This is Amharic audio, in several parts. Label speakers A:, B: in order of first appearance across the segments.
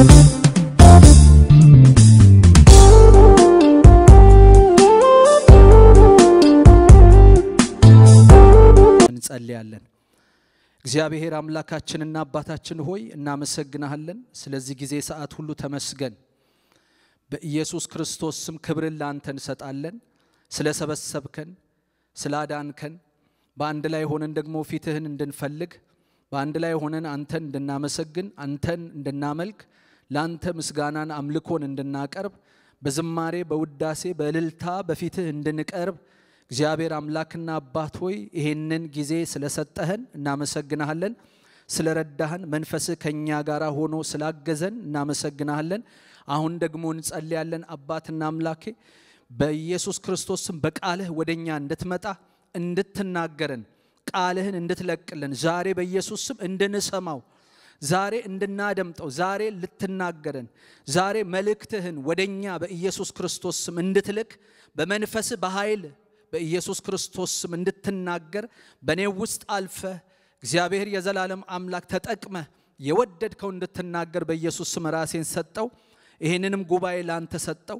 A: እንጸልያለን። እግዚአብሔር አምላካችንና አባታችን ሆይ እናመሰግናሃለን። ስለዚህ ጊዜ ሰዓት ሁሉ ተመስገን። በኢየሱስ ክርስቶስ ስም ክብርን ለአንተ እንሰጣለን። ስለ ሰበሰብከን፣ ስለ አዳንከን፣ በአንድ ላይ ሆነን ደግሞ ፊትህን እንድንፈልግ፣ በአንድ ላይ ሆነን አንተን እንድናመሰግን፣ አንተን እንድናመልክ ለአንተ ምስጋናን አምልኮን እንድናቀርብ በዝማሬ በውዳሴ በእልልታ በፊትህ እንድንቀርብ እግዚአብሔር አምላክና አባት ሆይ ይህንን ጊዜ ስለሰጠህን እናመሰግናሃለን። ስለረዳህን መንፈስህ ከእኛ ጋር ሆኖ ስላገዘን እናመሰግናሃለን። አሁን ደግሞ እንጸልያለን። አባትና አምላኬ በኢየሱስ ክርስቶስም በቃልህ ወደ እኛ እንድትመጣ እንድትናገረን ቃልህን እንድትለቅልን ዛሬ በኢየሱስ ስም እንድንሰማው ዛሬ እንድናደምጠው ዛሬ ልትናገረን ዛሬ መልእክትህን ወደኛ በኢየሱስ ክርስቶስ ስም እንድትልክ በመንፈስ በኃይል በኢየሱስ ክርስቶስ ስም እንድትናገር በእኔ ውስጥ አልፈ እግዚአብሔር የዘላለም አምላክ ተጠቅመ የወደድከው እንድትናገር በኢየሱስ ስም ራሴን ሰጠው። ይህንንም ጉባኤ ላንተ ሰጠው።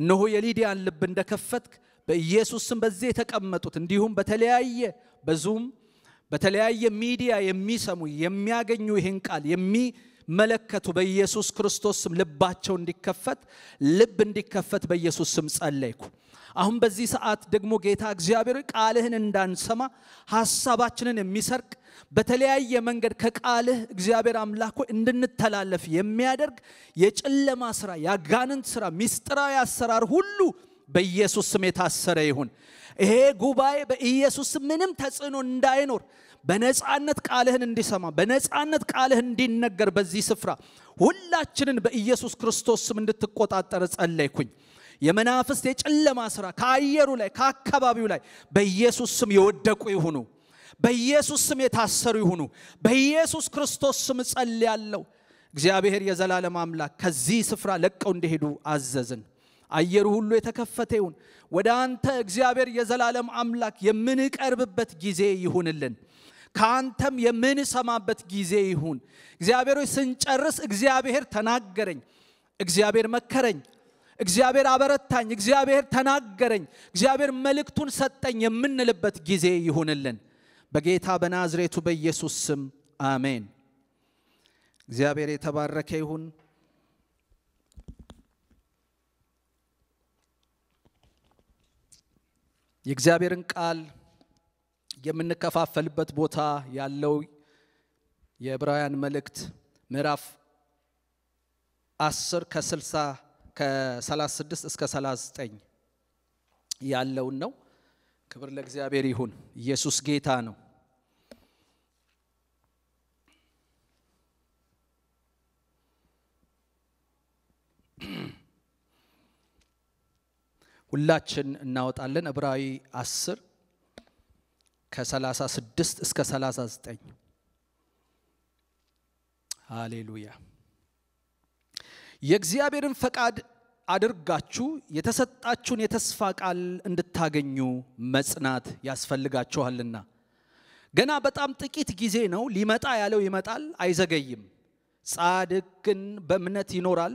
A: እነሆ የሊዲያን ልብ እንደከፈትክ በኢየሱስ ስም በዚህ የተቀመጡት እንዲሁም በተለያየ በዙም በተለያየ ሚዲያ የሚሰሙ የሚያገኙ ይህን ቃል የሚመለከቱ በኢየሱስ ክርስቶስ ስም ልባቸው እንዲከፈት ልብ እንዲከፈት በኢየሱስ ስም ጸለይኩ። አሁን በዚህ ሰዓት ደግሞ ጌታ እግዚአብሔር ቃልህን እንዳንሰማ ሐሳባችንን የሚሰርቅ በተለያየ መንገድ ከቃልህ እግዚአብሔር አምላኮ እንድንተላለፍ የሚያደርግ የጨለማ ስራ፣ የአጋንንት ስራ፣ ሚስጥራዊ አሰራር ሁሉ በኢየሱስ ስም የታሰረ ይሁን። ይሄ ጉባኤ በኢየሱስ ምንም ተጽዕኖ እንዳይኖር በነፃነት ቃልህን እንዲሰማ በነፃነት ቃልህ እንዲነገር በዚህ ስፍራ ሁላችንን በኢየሱስ ክርስቶስ ስም እንድትቆጣጠር ጸለይኩኝ። የመናፍስት የጨለማ ስራ ከአየሩ ላይ ከአካባቢው ላይ በኢየሱስ ስም የወደቁ ይሁኑ። በኢየሱስ ስም የታሰሩ ይሁኑ። በኢየሱስ ክርስቶስ ስም ያለው እግዚአብሔር የዘላለም አምላክ ከዚህ ስፍራ ለቀው እንዲሄዱ አዘዝን። አየሩ ሁሉ የተከፈተ ይሁን። ወደ አንተ እግዚአብሔር የዘላለም አምላክ የምንቀርብበት ጊዜ ይሁንልን። ከአንተም የምንሰማበት ጊዜ ይሁን። እግዚአብሔር ስንጨርስ እግዚአብሔር ተናገረኝ፣ እግዚአብሔር መከረኝ፣ እግዚአብሔር አበረታኝ፣ እግዚአብሔር ተናገረኝ፣ እግዚአብሔር መልእክቱን ሰጠኝ የምንልበት ጊዜ ይሁንልን። በጌታ በናዝሬቱ በኢየሱስ ስም አሜን። እግዚአብሔር የተባረከ ይሁን። የእግዚአብሔርን ቃል የምንከፋፈልበት ቦታ ያለው የዕብራውያን መልእክት ምዕራፍ 10 ከ ከ36 እስከ 39 ያለውን ነው። ክብር ለእግዚአብሔር ይሁን። ኢየሱስ ጌታ ነው። ሁላችን እናወጣለን። ዕብራዊ 10 ከ36 እስከ 39 ሃሌሉያ። የእግዚአብሔርን ፈቃድ አድርጋችሁ የተሰጣችሁን የተስፋ ቃል እንድታገኙ መጽናት ያስፈልጋችኋልና ገና በጣም ጥቂት ጊዜ ነው። ሊመጣ ያለው ይመጣል፣ አይዘገይም። ጻድቅ ግን በእምነት ይኖራል።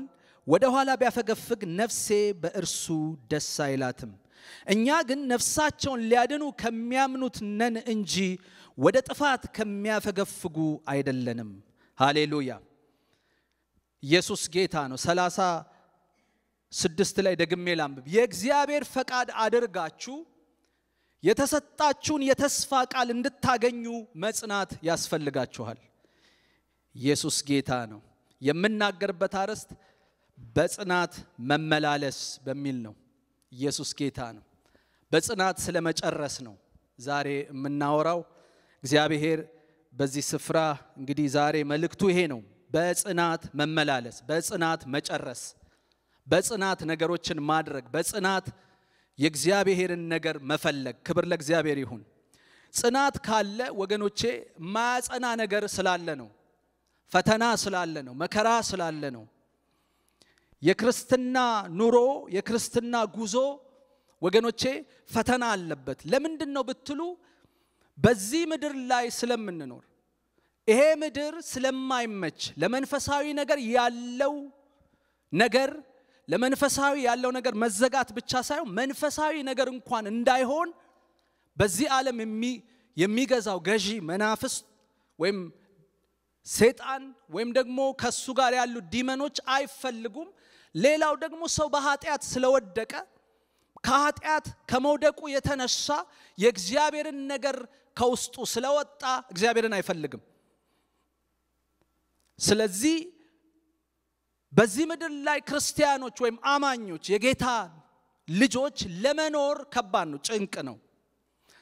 A: ወደ ኋላ ቢያፈገፍግ ነፍሴ በእርሱ ደስ አይላትም። እኛ ግን ነፍሳቸውን ሊያድኑ ከሚያምኑት ነን እንጂ ወደ ጥፋት ከሚያፈገፍጉ አይደለንም። ሃሌሉያ! ኢየሱስ ጌታ ነው። ሰላሳ ስድስት ላይ ደግሜ ላንብብ። የእግዚአብሔር ፈቃድ አድርጋችሁ የተሰጣችሁን የተስፋ ቃል እንድታገኙ መጽናት ያስፈልጋችኋል። ኢየሱስ ጌታ ነው። የምናገርበት አርዕስት በጽናት መመላለስ በሚል ነው። ኢየሱስ ጌታ ነው። በጽናት ስለመጨረስ ነው ዛሬ የምናወራው። እግዚአብሔር በዚህ ስፍራ እንግዲህ ዛሬ መልእክቱ ይሄ ነው። በጽናት መመላለስ፣ በጽናት መጨረስ፣ በጽናት ነገሮችን ማድረግ፣ በጽናት የእግዚአብሔርን ነገር መፈለግ። ክብር ለእግዚአብሔር ይሁን። ጽናት ካለ ወገኖቼ ማያጸና ነገር ስላለ ነው። ፈተና ስላለ ነው። መከራ ስላለ ነው። የክርስትና ኑሮ የክርስትና ጉዞ ወገኖቼ ፈተና አለበት። ለምንድን ነው ብትሉ በዚህ ምድር ላይ ስለምንኖር ይሄ ምድር ስለማይመች ለመንፈሳዊ ነገር ያለው ነገር ለመንፈሳዊ ያለው ነገር መዘጋት ብቻ ሳይሆን መንፈሳዊ ነገር እንኳን እንዳይሆን በዚህ ዓለም የሚገዛው ገዢ መናፍስ ወይም ሴጣን ወይም ደግሞ ከሱ ጋር ያሉ ዲመኖች አይፈልጉም። ሌላው ደግሞ ሰው በኃጢአት ስለወደቀ ከኃጢአት ከመውደቁ የተነሳ የእግዚአብሔርን ነገር ከውስጡ ስለወጣ እግዚአብሔርን አይፈልግም ስለዚህ በዚህ ምድር ላይ ክርስቲያኖች ወይም አማኞች የጌታ ልጆች ለመኖር ከባድ ነው ጭንቅ ነው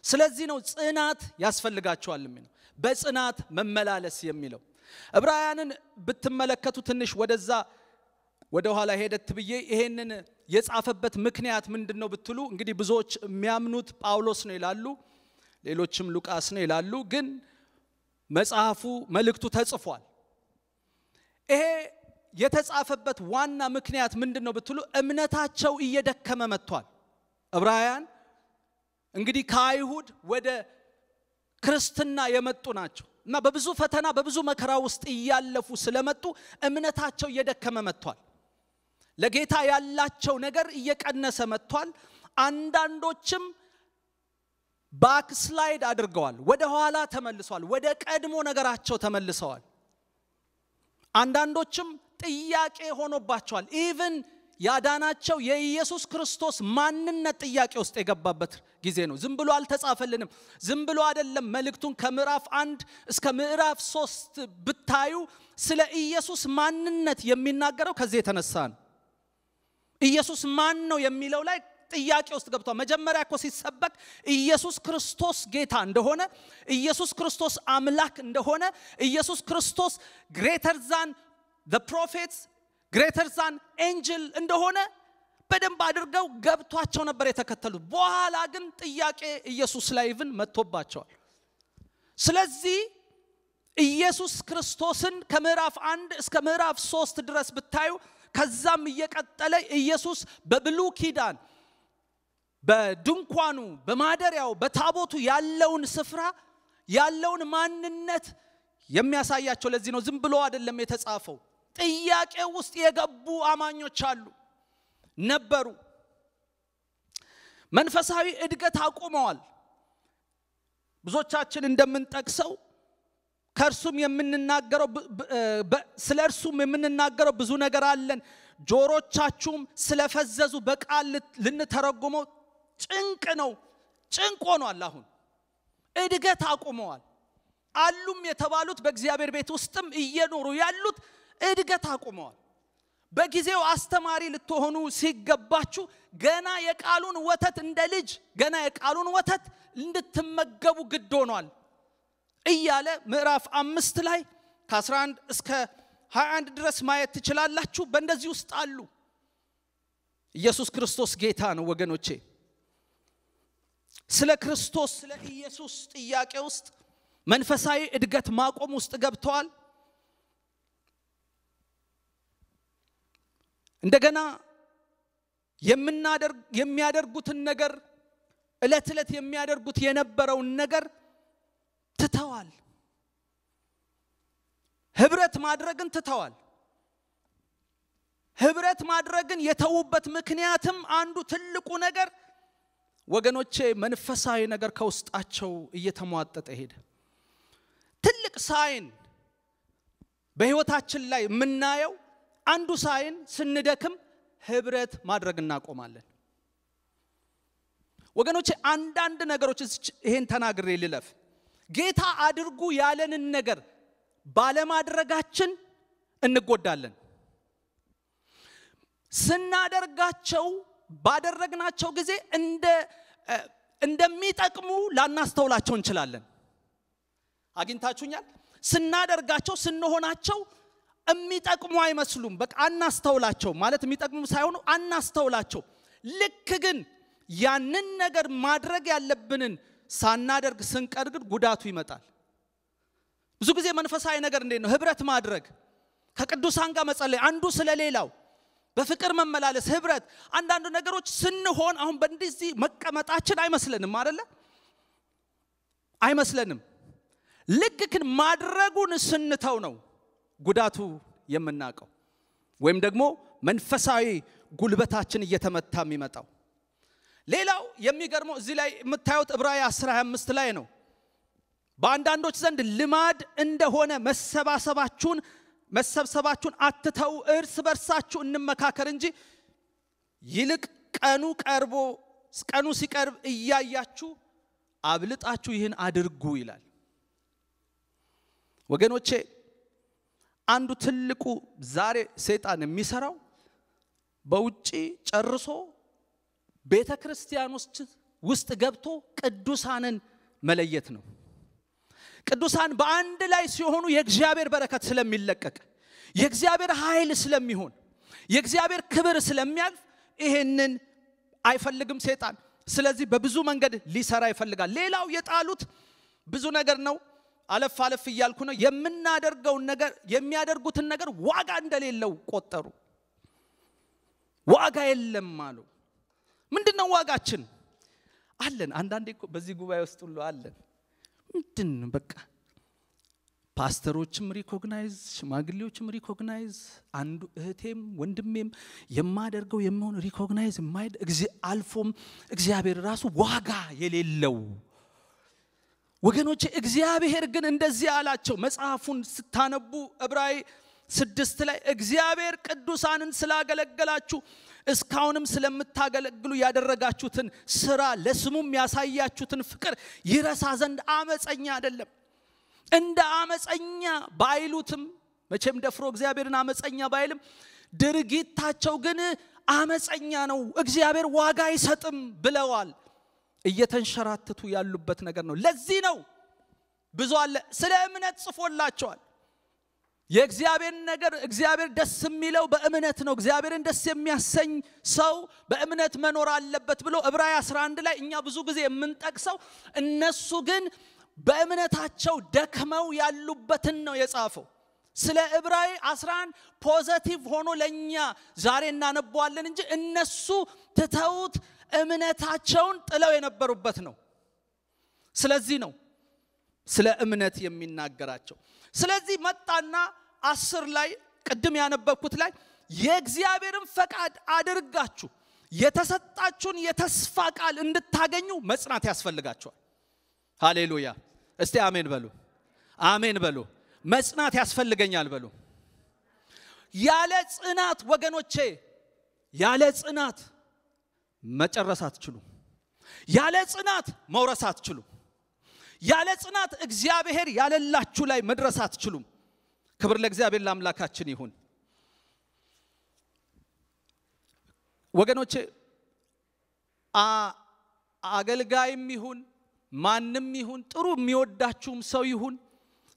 A: ስለዚህ ነው ጽናት ያስፈልጋቸዋል የሚለው በጽናት መመላለስ የሚለው ዕብራውያንን ብትመለከቱ ትንሽ ወደዛ ወደ ኋላ ሄደት ብዬ ይሄንን የጻፈበት ምክንያት ምንድን ነው ብትሉ እንግዲህ ብዙዎች የሚያምኑት ጳውሎስ ነው ይላሉ፣ ሌሎችም ሉቃስ ነው ይላሉ። ግን መጽሐፉ መልእክቱ ተጽፏል። ይሄ የተጻፈበት ዋና ምክንያት ምንድን ነው ብትሉ እምነታቸው እየደከመ መጥቷል። ዕብራውያን እንግዲህ ከአይሁድ ወደ ክርስትና የመጡ ናቸው እና በብዙ ፈተና በብዙ መከራ ውስጥ እያለፉ ስለመጡ እምነታቸው እየደከመ መጥቷል። ለጌታ ያላቸው ነገር እየቀነሰ መጥቷል። አንዳንዶችም ባክስላይድ አድርገዋል፣ ወደ ኋላ ተመልሰዋል፣ ወደ ቀድሞ ነገራቸው ተመልሰዋል። አንዳንዶችም ጥያቄ ሆኖባቸዋል። ኢቭን ያዳናቸው የኢየሱስ ክርስቶስ ማንነት ጥያቄ ውስጥ የገባበት ጊዜ ነው። ዝም ብሎ አልተጻፈልንም። ዝም ብሎ አይደለም። መልእክቱን ከምዕራፍ አንድ እስከ ምዕራፍ ሶስት ብታዩ ስለ ኢየሱስ ማንነት የሚናገረው ከዚህ የተነሳ ነው። ኢየሱስ ማን ነው የሚለው ላይ ጥያቄ ውስጥ ገብቷል መጀመሪያ እኮ ሲሰበክ ኢየሱስ ክርስቶስ ጌታ እንደሆነ ኢየሱስ ክርስቶስ አምላክ እንደሆነ ኢየሱስ ክርስቶስ ግሬተር ዛን ፕሮፌትስ ግሬተር ዛን ኤንጅል እንደሆነ በደንብ አድርገው ገብቷቸው ነበር የተከተሉት በኋላ ግን ጥያቄ ኢየሱስ ላይ ይብን መጥቶባቸዋል ስለዚህ ኢየሱስ ክርስቶስን ከምዕራፍ አንድ እስከ ምዕራፍ ሶስት ድረስ ብታዩ ከዛም እየቀጠለ ኢየሱስ በብሉ ኪዳን በድንኳኑ በማደሪያው በታቦቱ ያለውን ስፍራ ያለውን ማንነት የሚያሳያቸው ለዚህ ነው ዝም ብሎ አይደለም የተጻፈው ጥያቄ ውስጥ የገቡ አማኞች አሉ ነበሩ መንፈሳዊ እድገት አቁመዋል ብዙዎቻችን እንደምንጠቅሰው ከእርሱም የምንናገረው ስለ እርሱም የምንናገረው ብዙ ነገር አለን ጆሮቻችሁም ስለፈዘዙ በቃል ልንተረጉመው ጭንቅ ነው ጭንቅ ሆኗል አሁን እድገት አቁመዋል አሉም የተባሉት በእግዚአብሔር ቤት ውስጥም እየኖሩ ያሉት እድገት አቁመዋል በጊዜው አስተማሪ ልትሆኑ ሲገባችሁ ገና የቃሉን ወተት እንደ ልጅ ገና የቃሉን ወተት እንድትመገቡ ግድ ሆኗል እያለ ምዕራፍ አምስት ላይ ከ11 እስከ 21 ድረስ ማየት ትችላላችሁ። በእንደዚህ ውስጥ አሉ። ኢየሱስ ክርስቶስ ጌታ ነው ወገኖቼ። ስለ ክርስቶስ ስለ ኢየሱስ ጥያቄ ውስጥ መንፈሳዊ እድገት ማቆም ውስጥ ገብተዋል። እንደገና የሚያደርጉትን ነገር እለት ዕለት የሚያደርጉት የነበረውን ነገር ትተዋል። ህብረት ማድረግን ትተዋል። ህብረት ማድረግን የተዉበት ምክንያትም አንዱ ትልቁ ነገር ወገኖቼ መንፈሳዊ ነገር ከውስጣቸው እየተሟጠጠ ሄደ። ትልቅ ሳይን በህይወታችን ላይ የምናየው አንዱ ሳይን ስንደክም ህብረት ማድረግ እናቆማለን። ወገኖቼ አንዳንድ ነገሮች ይሄን ተናግሬ ልለፍ። ጌታ አድርጉ ያለንን ነገር ባለማድረጋችን እንጎዳለን። ስናደርጋቸው ባደረግናቸው ጊዜ እንደ እንደሚጠቅሙ ላናስተውላቸው እንችላለን። አግኝታችሁኛል? ስናደርጋቸው ስንሆናቸው የሚጠቅሙ አይመስሉም። በቃ አናስተውላቸው ማለት የሚጠቅሙ ሳይሆኑ አናስተውላቸው። ልክ ግን ያንን ነገር ማድረግ ያለብንን ሳናደርግ ስንቀር ግን ጉዳቱ ይመጣል። ብዙ ጊዜ መንፈሳዊ ነገር እንዴት ነው? ህብረት ማድረግ፣ ከቅዱሳን ጋር መጸለይ፣ አንዱ ስለ ሌላው በፍቅር መመላለስ፣ ህብረት። አንዳንድ ነገሮች ስንሆን አሁን በእንደዚህ መቀመጣችን አይመስለንም አደለ? አይመስለንም። ልክ ግን ማድረጉን ስንተው ነው ጉዳቱ የምናውቀው ወይም ደግሞ መንፈሳዊ ጉልበታችን እየተመታ የሚመጣው። ሌላው የሚገርመው እዚህ ላይ የምታዩት ዕብራዊ 10 25 ላይ ነው። በአንዳንዶች ዘንድ ልማድ እንደሆነ መሰባሰባችሁን መሰብሰባችሁን አትተው፣ እርስ በርሳችሁ እንመካከር እንጂ ይልቅ ቀኑ ቀርቦ ቀኑ ሲቀርብ እያያችሁ አብልጣችሁ ይህን አድርጉ ይላል። ወገኖቼ አንዱ ትልቁ ዛሬ ሰይጣን የሚሰራው በውጪ ጨርሶ ቤተ ክርስቲያን ውስጥ ገብቶ ቅዱሳንን መለየት ነው። ቅዱሳን በአንድ ላይ ሲሆኑ የእግዚአብሔር በረከት ስለሚለቀቅ፣ የእግዚአብሔር ኃይል ስለሚሆን፣ የእግዚአብሔር ክብር ስለሚያልፍ ይሄንን አይፈልግም ሴጣን። ስለዚህ በብዙ መንገድ ሊሰራ ይፈልጋል። ሌላው የጣሉት ብዙ ነገር ነው። አለፍ አለፍ እያልኩ ነው። የምናደርገውን ነገር የሚያደርጉትን ነገር ዋጋ እንደሌለው ቆጠሩ። ዋጋ የለም አሉ። ምንድን ነው ዋጋችን አለን አንዳንዴ በዚህ ጉባኤ ውስጥ ሁሉ አለን ምንድን በቃ ፓስተሮችም ሪኮግናይዝ ሽማግሌዎችም ሪኮግናይዝ አንዱ እህቴም ወንድሜም የማደርገው የመሆን ሪኮግናይዝ የማይድ አልፎም እግዚአብሔር ራሱ ዋጋ የሌለው ወገኖቼ እግዚአብሔር ግን እንደዚህ አላቸው መጽሐፉን ስታነቡ እብራይ ስድስት ላይ እግዚአብሔር ቅዱሳንን ስላገለገላችሁ እስካሁንም ስለምታገለግሉ ያደረጋችሁትን ስራ ለስሙም ያሳያችሁትን ፍቅር ይረሳ ዘንድ አመፀኛ አይደለም። እንደ አመፀኛ ባይሉትም መቼም ደፍሮ እግዚአብሔርን አመፀኛ ባይልም ድርጊታቸው ግን አመፀኛ ነው፣ እግዚአብሔር ዋጋ አይሰጥም ብለዋል። እየተንሸራተቱ ያሉበት ነገር ነው። ለዚህ ነው ብዙ አለ ስለ እምነት ጽፎላቸዋል። የእግዚአብሔር ነገር እግዚአብሔር ደስ የሚለው በእምነት ነው። እግዚአብሔርን ደስ የሚያሰኝ ሰው በእምነት መኖር አለበት ብሎ ዕብራይ 11 ላይ እኛ ብዙ ጊዜ የምንጠቅሰው እነሱ ግን በእምነታቸው ደክመው ያሉበትን ነው የጻፈው። ስለ ዕብራይ 11 ፖዘቲቭ ሆኖ ለእኛ ዛሬ እናነበዋለን እንጂ እነሱ ትተውት እምነታቸውን ጥለው የነበሩበት ነው። ስለዚህ ነው ስለ እምነት የሚናገራቸው። ስለዚህ መጣና አስር ላይ ቅድም ያነበብኩት ላይ የእግዚአብሔርን ፈቃድ አድርጋችሁ የተሰጣችሁን የተስፋ ቃል እንድታገኙ መጽናት ያስፈልጋችኋል ሃሌሉያ እስቲ አሜን በሉ አሜን በሉ መጽናት ያስፈልገኛል በሉ ያለ ጽናት ወገኖቼ ያለ ጽናት መጨረስ አትችሉ ያለ ጽናት መውረስ አትችሉ ያለ ጽናት እግዚአብሔር ያለላችሁ ላይ መድረስ አትችሉም። ክብር ለእግዚአብሔር ለአምላካችን ይሁን። ወገኖቼ አገልጋይም ይሁን ማንም ይሁን ጥሩ የሚወዳችሁም ሰው ይሁን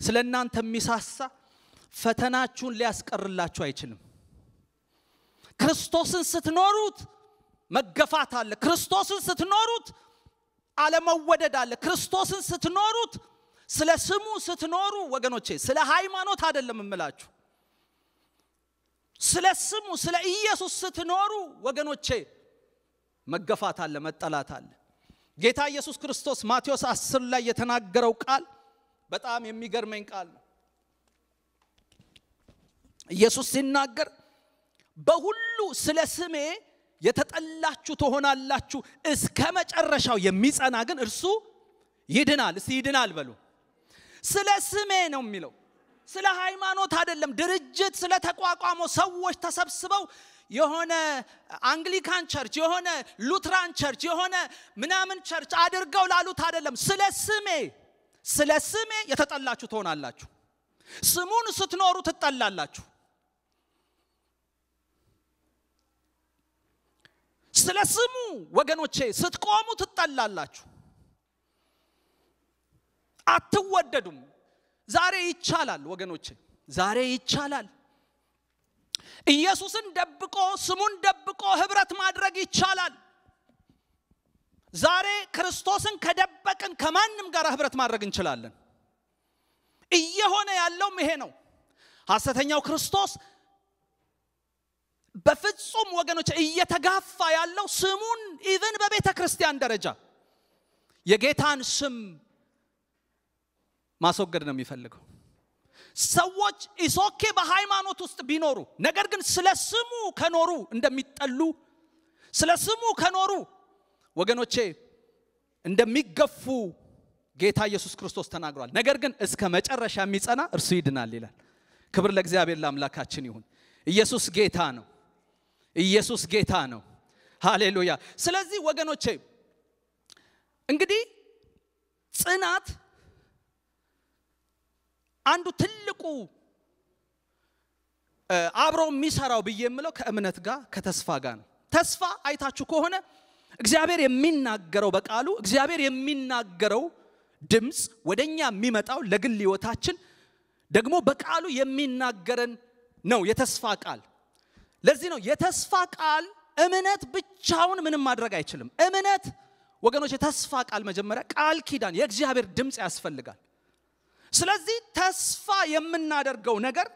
A: ስለ እናንተ የሚሳሳ ፈተናችሁን ሊያስቀርላችሁ አይችልም። ክርስቶስን ስትኖሩት መገፋት አለ። ክርስቶስን ስትኖሩት አለመወደድ አለ። ክርስቶስን ስትኖሩት፣ ስለ ስሙ ስትኖሩ ወገኖቼ፣ ስለ ሃይማኖት አይደለም እምላችሁ ስለ ስሙ ስለ ኢየሱስ ስትኖሩ ወገኖቼ መገፋት አለ፣ መጠላት አለ። ጌታ ኢየሱስ ክርስቶስ ማቴዎስ 10 ላይ የተናገረው ቃል በጣም የሚገርመኝ ቃል ነው። ኢየሱስ ሲናገር በሁሉ ስለ ስሜ የተጠላችሁ ትሆናላችሁ፣ እስከ መጨረሻው የሚጸና ግን እርሱ ይድናል። እስቲ ይድናል በሉ። ስለ ስሜ ነው የሚለው ስለ ሃይማኖት አይደለም። ድርጅት ስለ ተቋቋመው ሰዎች ተሰብስበው የሆነ አንግሊካን ቸርች፣ የሆነ ሉትራን ቸርች፣ የሆነ ምናምን ቸርች አድርገው ላሉት አይደለም። ስለ ስሜ ስለ ስሜ የተጠላችሁ ትሆናላችሁ። ስሙን ስትኖሩ ትጠላላችሁ። ስለ ስሙ ወገኖቼ ስትቆሙ ትጠላላችሁ፣ አትወደዱም። ዛሬ ይቻላል ወገኖቼ፣ ዛሬ ይቻላል። ኢየሱስን ደብቆ ስሙን ደብቆ ህብረት ማድረግ ይቻላል። ዛሬ ክርስቶስን ከደበቅን ከማንም ጋር ህብረት ማድረግ እንችላለን። እየሆነ ያለውም ይሄ ነው። ሐሰተኛው ክርስቶስ በፍጹም ወገኖች እየተጋፋ ያለው ስሙን ኢቨን በቤተ ክርስቲያን ደረጃ የጌታን ስም ማስወገድ ነው የሚፈልገው ሰዎች ኢሶኬ በሃይማኖት ውስጥ ቢኖሩ ነገር ግን ስለ ስሙ ከኖሩ እንደሚጠሉ ስለ ስሙ ከኖሩ ወገኖቼ እንደሚገፉ ጌታ ኢየሱስ ክርስቶስ ተናግሯል ነገር ግን እስከ መጨረሻ የሚጸና እርሱ ይድናል ይላል ክብር ለእግዚአብሔር ለአምላካችን ይሁን ኢየሱስ ጌታ ነው ኢየሱስ ጌታ ነው። ሃሌሉያ። ስለዚህ ወገኖቼ እንግዲህ ጽናት አንዱ ትልቁ አብሮ የሚሰራው ብዬ የምለው ከእምነት ጋር ከተስፋ ጋር ነው። ተስፋ አይታችሁ ከሆነ እግዚአብሔር የሚናገረው በቃሉ እግዚአብሔር የሚናገረው ድምፅ ወደኛ የሚመጣው ለግል ህይወታችን ደግሞ በቃሉ የሚናገረን ነው የተስፋ ቃል ለዚህ ነው የተስፋ ቃል እምነት ብቻውን ምንም ማድረግ አይችልም እምነት ወገኖች የተስፋ ቃል መጀመሪያ ቃል ኪዳን የእግዚአብሔር ድምፅ ያስፈልጋል ስለዚህ ተስፋ የምናደርገው ነገር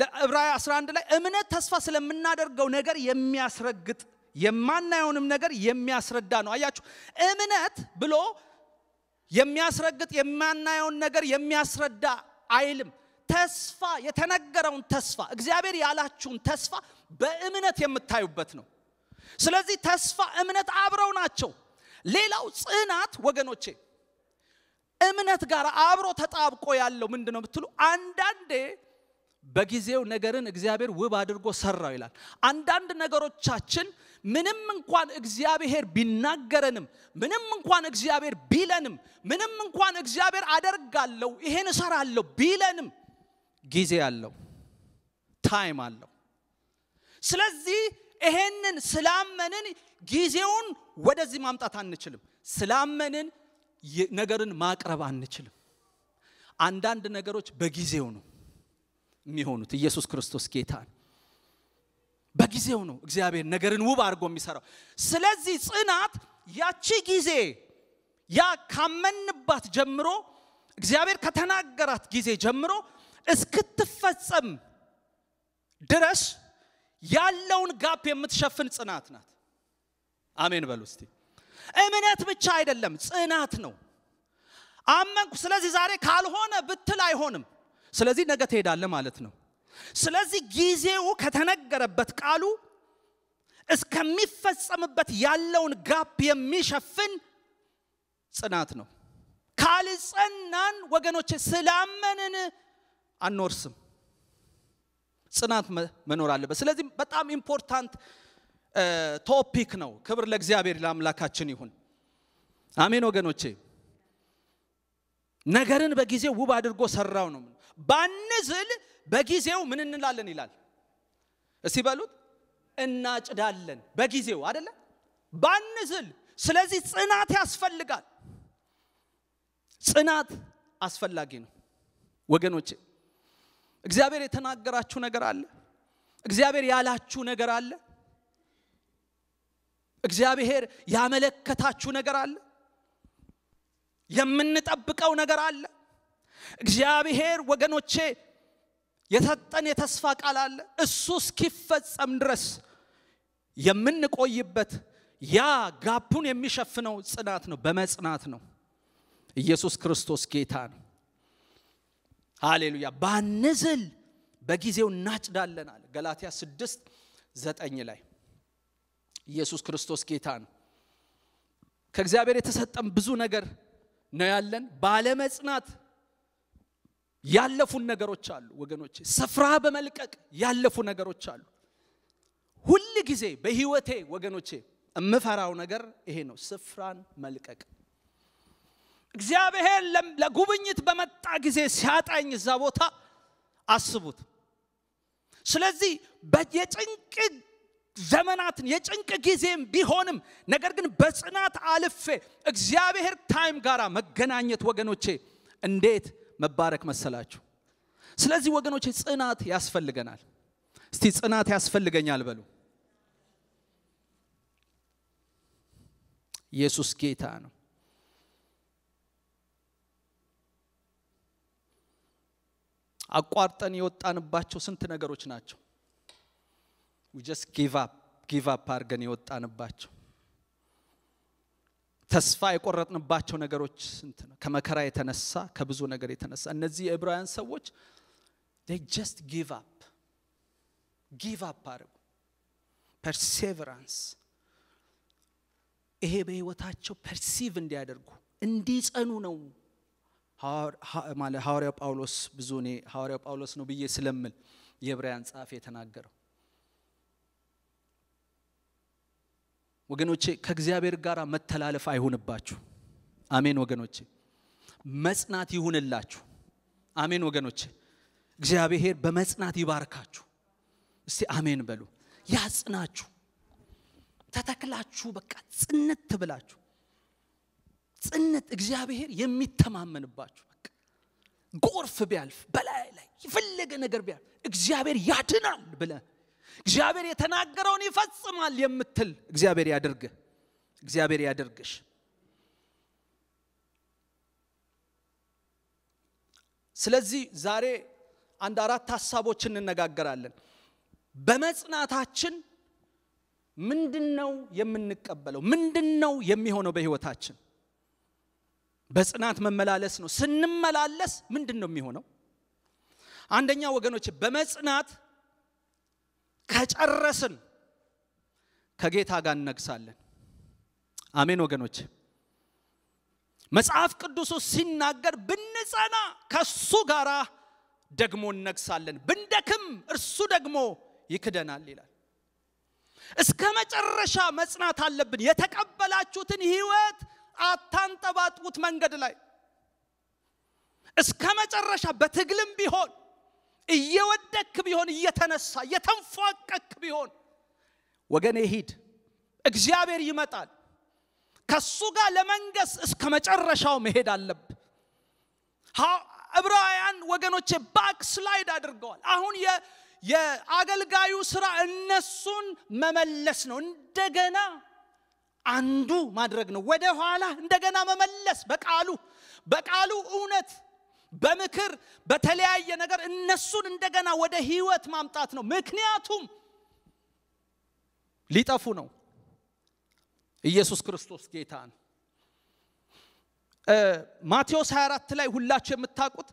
A: ለዕብራዊ 11 ላይ እምነት ተስፋ ስለምናደርገው ነገር የሚያስረግጥ የማናየውንም ነገር የሚያስረዳ ነው አያችሁ እምነት ብሎ የሚያስረግጥ የማናየውን ነገር የሚያስረዳ አይልም ተስፋ የተነገረውን ተስፋ እግዚአብሔር ያላችሁን ተስፋ በእምነት የምታዩበት ነው ስለዚህ ተስፋ እምነት አብረው ናቸው ሌላው ጽናት ወገኖቼ እምነት ጋር አብሮ ተጣብቆ ያለው ምንድ ነው ብትሉ አንዳንዴ በጊዜው ነገርን እግዚአብሔር ውብ አድርጎ ሰራው ይላል አንዳንድ ነገሮቻችን ምንም እንኳን እግዚአብሔር ቢናገረንም ምንም እንኳን እግዚአብሔር ቢለንም ምንም እንኳን እግዚአብሔር አደርጋለሁ ይሄን እሰራለሁ ቢለንም ጊዜ አለው ታይም አለው ስለዚህ ይሄንን ስላመንን ጊዜውን ወደዚህ ማምጣት አንችልም። ስላመንን ነገርን ማቅረብ አንችልም። አንዳንድ ነገሮች በጊዜው ነው የሚሆኑት። ኢየሱስ ክርስቶስ ጌታ በጊዜው ነው እግዚአብሔር ነገርን ውብ አድርጎ የሚሰራው። ስለዚህ ጽናት ያቺ ጊዜ ያ ካመንባት ጀምሮ እግዚአብሔር ከተናገራት ጊዜ ጀምሮ እስክትፈጸም ድረስ ያለውን ጋፕ የምትሸፍን ጽናት ናት። አሜን በሉ እስቲ። እምነት ብቻ አይደለም ጽናት ነው። አመንኩ፣ ስለዚህ ዛሬ ካልሆነ ብትል አይሆንም። ስለዚህ ነገ ትሄዳለ ማለት ነው። ስለዚህ ጊዜው ከተነገረበት ቃሉ እስከሚፈጸምበት ያለውን ጋፕ የሚሸፍን ጽናት ነው። ካልጸናን ወገኖቼ ስላመንን አንወርስም። ጽናት መኖር አለበት። ስለዚህ በጣም ኢምፖርታንት ቶፒክ ነው። ክብር ለእግዚአብሔር ለአምላካችን ይሁን። አሜን ወገኖቼ። ነገርን በጊዜው ውብ አድርጎ ሰራው ነው። ባንዝል በጊዜው ምን እንላለን ይላል። እስቲ በሉት እናጭዳለን በጊዜው አደለ? ባንዝል። ስለዚህ ጽናት ያስፈልጋል። ጽናት አስፈላጊ ነው ወገኖቼ። እግዚአብሔር የተናገራችሁ ነገር አለ እግዚአብሔር ያላችሁ ነገር አለ እግዚአብሔር ያመለከታችሁ ነገር አለ የምንጠብቀው ነገር አለ እግዚአብሔር ወገኖቼ የሰጠን የተስፋ ቃል አለ እሱ እስኪፈጸም ድረስ የምንቆይበት ያ ጋቡን የሚሸፍነው ጽናት ነው በመጽናት ነው ኢየሱስ ክርስቶስ ጌታ ነው ሃሌሉያ ባንዝል በጊዜው እናጭዳለን አለ ገላትያ ስድስት ዘጠኝ ላይ ኢየሱስ ክርስቶስ ጌታ ነው ከእግዚአብሔር የተሰጠን ብዙ ነገር ነው ያለን ባለመጽናት ያለፉን ነገሮች አሉ ወገኖች ስፍራ በመልቀቅ ያለፉ ነገሮች አሉ ሁል ጊዜ በህይወቴ ወገኖቼ እምፈራው ነገር ይሄ ነው ስፍራን መልቀቅ እግዚአብሔር ለጉብኝት በመጣ ጊዜ ሲያጣኝ እዛ ቦታ አስቡት ስለዚህ የጭንቅ ዘመናትን የጭንቅ ጊዜም ቢሆንም ነገር ግን በጽናት አልፌ እግዚአብሔር ታይም ጋር መገናኘት ወገኖቼ እንዴት መባረክ መሰላችሁ ስለዚህ ወገኖቼ ጽናት ያስፈልገናል እስቲ ጽናት ያስፈልገኛል በሉ ኢየሱስ ጌታ ነው አቋርጠን የወጣንባቸው ስንት ነገሮች ናቸው ጀስት ጊቭ አፕ ጊቭ አፕ የወጣንባቸው ተስፋ የቆረጥንባቸው ነገሮች ስንት ነው ከመከራ የተነሳ ከብዙ ነገር የተነሳ እነዚህ የዕብራውያን ሰዎች ጀስት ጊቭ አፕ ጊቭ አፕ አድርጉ ፐርሴቨራንስ ይሄ በህይወታቸው ፐርሲቭ እንዲያደርጉ እንዲጸኑ ነው ሐዋርያው ጳውሎስ ብዙ እኔ ሐዋርያው ጳውሎስ ነው ብዬ ስለምል የዕብራውያን ጻፍ የተናገረው ወገኖቼ ከእግዚአብሔር ጋር መተላለፍ አይሁንባችሁ አሜን ወገኖቼ መጽናት ይሁንላችሁ አሜን ወገኖቼ እግዚአብሔር በመጽናት ይባርካችሁ እስቲ አሜን በሉ ያጽናችሁ ተተክላችሁ በቃ ጽንት ብላችሁ ጽነት እግዚአብሔር የሚተማመንባችሁ ጎርፍ ቢያልፍ በላይ ላይ የፈለገ ነገር ቢያልፍ እግዚአብሔር ያድናል ብለ እግዚአብሔር የተናገረውን ይፈጽማል የምትል እግዚአብሔር ያደርግ እግዚአብሔር ያደርግሽ ስለዚህ ዛሬ አንድ አራት ሀሳቦች እንነጋገራለን በመጽናታችን ምንድን ነው የምንቀበለው ምንድን ነው የሚሆነው በህይወታችን በጽናት መመላለስ ነው። ስንመላለስ ምንድን ነው የሚሆነው? አንደኛ ወገኖች በመጽናት ከጨረስን ከጌታ ጋር እነግሳለን። አሜን ወገኖች። መጽሐፍ ቅዱሱ ሲናገር ብንጸና ከሱ ጋር ደግሞ እነግሳለን፣ ብንደክም እርሱ ደግሞ ይክደናል ይላል። እስከ መጨረሻ መጽናት አለብን። የተቀበላችሁትን ህይወት አታንጠባጥቡት መንገድ ላይ እስከ መጨረሻ በትግልም ቢሆን እየወደክ ቢሆን እየተነሳ እየተንፏቀክ ቢሆን ወገኔ ሂድ እግዚአብሔር ይመጣል ከሱ ጋር ለመንገስ እስከ መጨረሻው መሄድ አለብ ዕብራውያን ወገኖቼ ባክስላይድ አድርገዋል አሁን የአገልጋዩ ስራ እነሱን መመለስ ነው እንደገና አንዱ ማድረግ ነው። ወደ ኋላ እንደገና መመለስ በቃሉ በቃሉ እውነት በምክር በተለያየ ነገር እነሱን እንደገና ወደ ህይወት ማምጣት ነው። ምክንያቱም ሊጠፉ ነው። ኢየሱስ ክርስቶስ ጌታ ነው። ማቴዎስ 24 ላይ ሁላችሁ የምታውቁት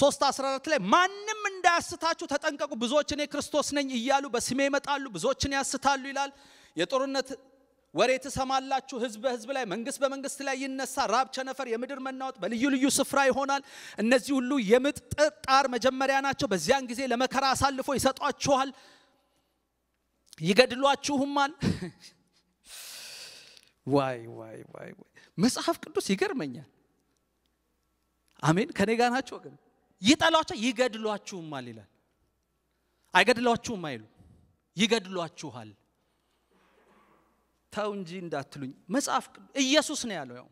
A: 3 14 ላይ ማንም እንዳያስታችሁ ተጠንቀቁ፣ ብዙዎች እኔ ክርስቶስ ነኝ እያሉ በስሜ ይመጣሉ፣ ብዙዎችን ያስታሉ ይላል። የጦርነት ወሬ ትሰማላችሁ። ህዝብ በህዝብ ላይ፣ መንግስት በመንግስት ላይ ይነሳ። ራብ፣ ቸነፈር፣ የምድር መናወጥ በልዩ ልዩ ስፍራ ይሆናል። እነዚህ ሁሉ የምጥ ጣር መጀመሪያ ናቸው። በዚያን ጊዜ ለመከራ አሳልፎ ይሰጧችኋል፣ ይገድሏችሁማል። ዋይ ዋይ ዋይ ዋይ! መጽሐፍ ቅዱስ ይገርመኛል። አሜን። ከኔ ጋር ናቸው ግን ይጠሏቸው፣ ይገድሏችሁማል ይላል። አይገድሏችሁም አይሉ፣ ይገድሏችኋል ተው እንጂ እንዳትሉኝ መጽሐፍ ኢየሱስ ነው ያለው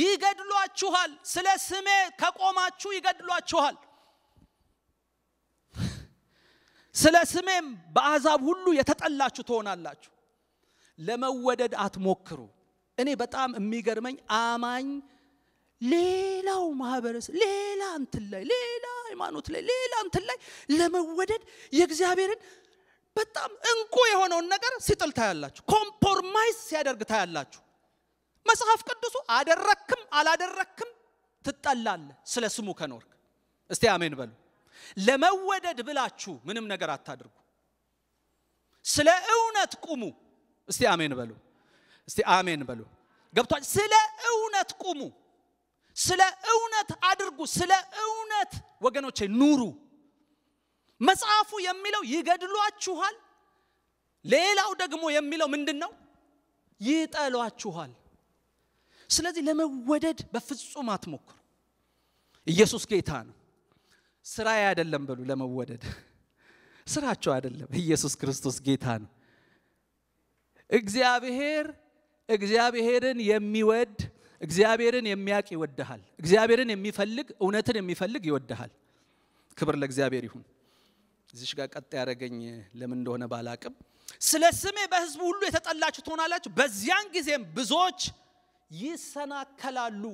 A: ይገድሏችኋል ስለ ስሜ ከቆማችሁ ይገድሏችኋል ስለ ስሜም በአዛብ ሁሉ የተጠላችሁ ትሆናላችሁ ለመወደድ አትሞክሩ እኔ በጣም የሚገርመኝ አማኝ ሌላው ማህበረሰብ ሌላ እንትን ላይ ሌላ ሃይማኖት ላይ ሌላ እንትን ላይ ለመወደድ የእግዚአብሔርን በጣም እንቁ የሆነውን ነገር ሲጥል ታያላችሁ ኮምፖ ኮምፕሮማይዝ ሲያደርግ ታያላችሁ። መጽሐፍ ቅዱሱ አደረክም አላደረክም ትጠላለ ስለ ስሙ ከኖርክ። እስቲ አሜን በሉ። ለመወደድ ብላችሁ ምንም ነገር አታድርጉ። ስለ እውነት ቁሙ። እስቲ አሜን በሉ። እስቲ አሜን በሉ። ገብቷል። ስለ እውነት ቁሙ። ስለ እውነት አድርጉ። ስለ እውነት ወገኖቼ ኑሩ። መጽሐፉ የሚለው ይገድሏችኋል። ሌላው ደግሞ የሚለው ምንድን ነው? ይጠሏችኋል። ስለዚህ ለመወደድ በፍጹም አትሞክሩ። ኢየሱስ ጌታ ነው። ስራዬ አይደለም በሉ። ለመወደድ ስራቸው አይደለም። ኢየሱስ ክርስቶስ ጌታ ነው። እግዚአብሔር እግዚአብሔርን የሚወድ እግዚአብሔርን የሚያቅ ይወድሃል። እግዚአብሔርን የሚፈልግ እውነትን የሚፈልግ ይወድሃል። ክብር ለእግዚአብሔር ይሁን። እዚሽ ጋር ቀጥ ያደረገኝ ለምን እንደሆነ ባላቅም ስለ ስሜ በህዝቡ ሁሉ የተጠላችሁ ትሆናላችሁ። በዚያን ጊዜም ብዙዎች ይሰናከላሉ፣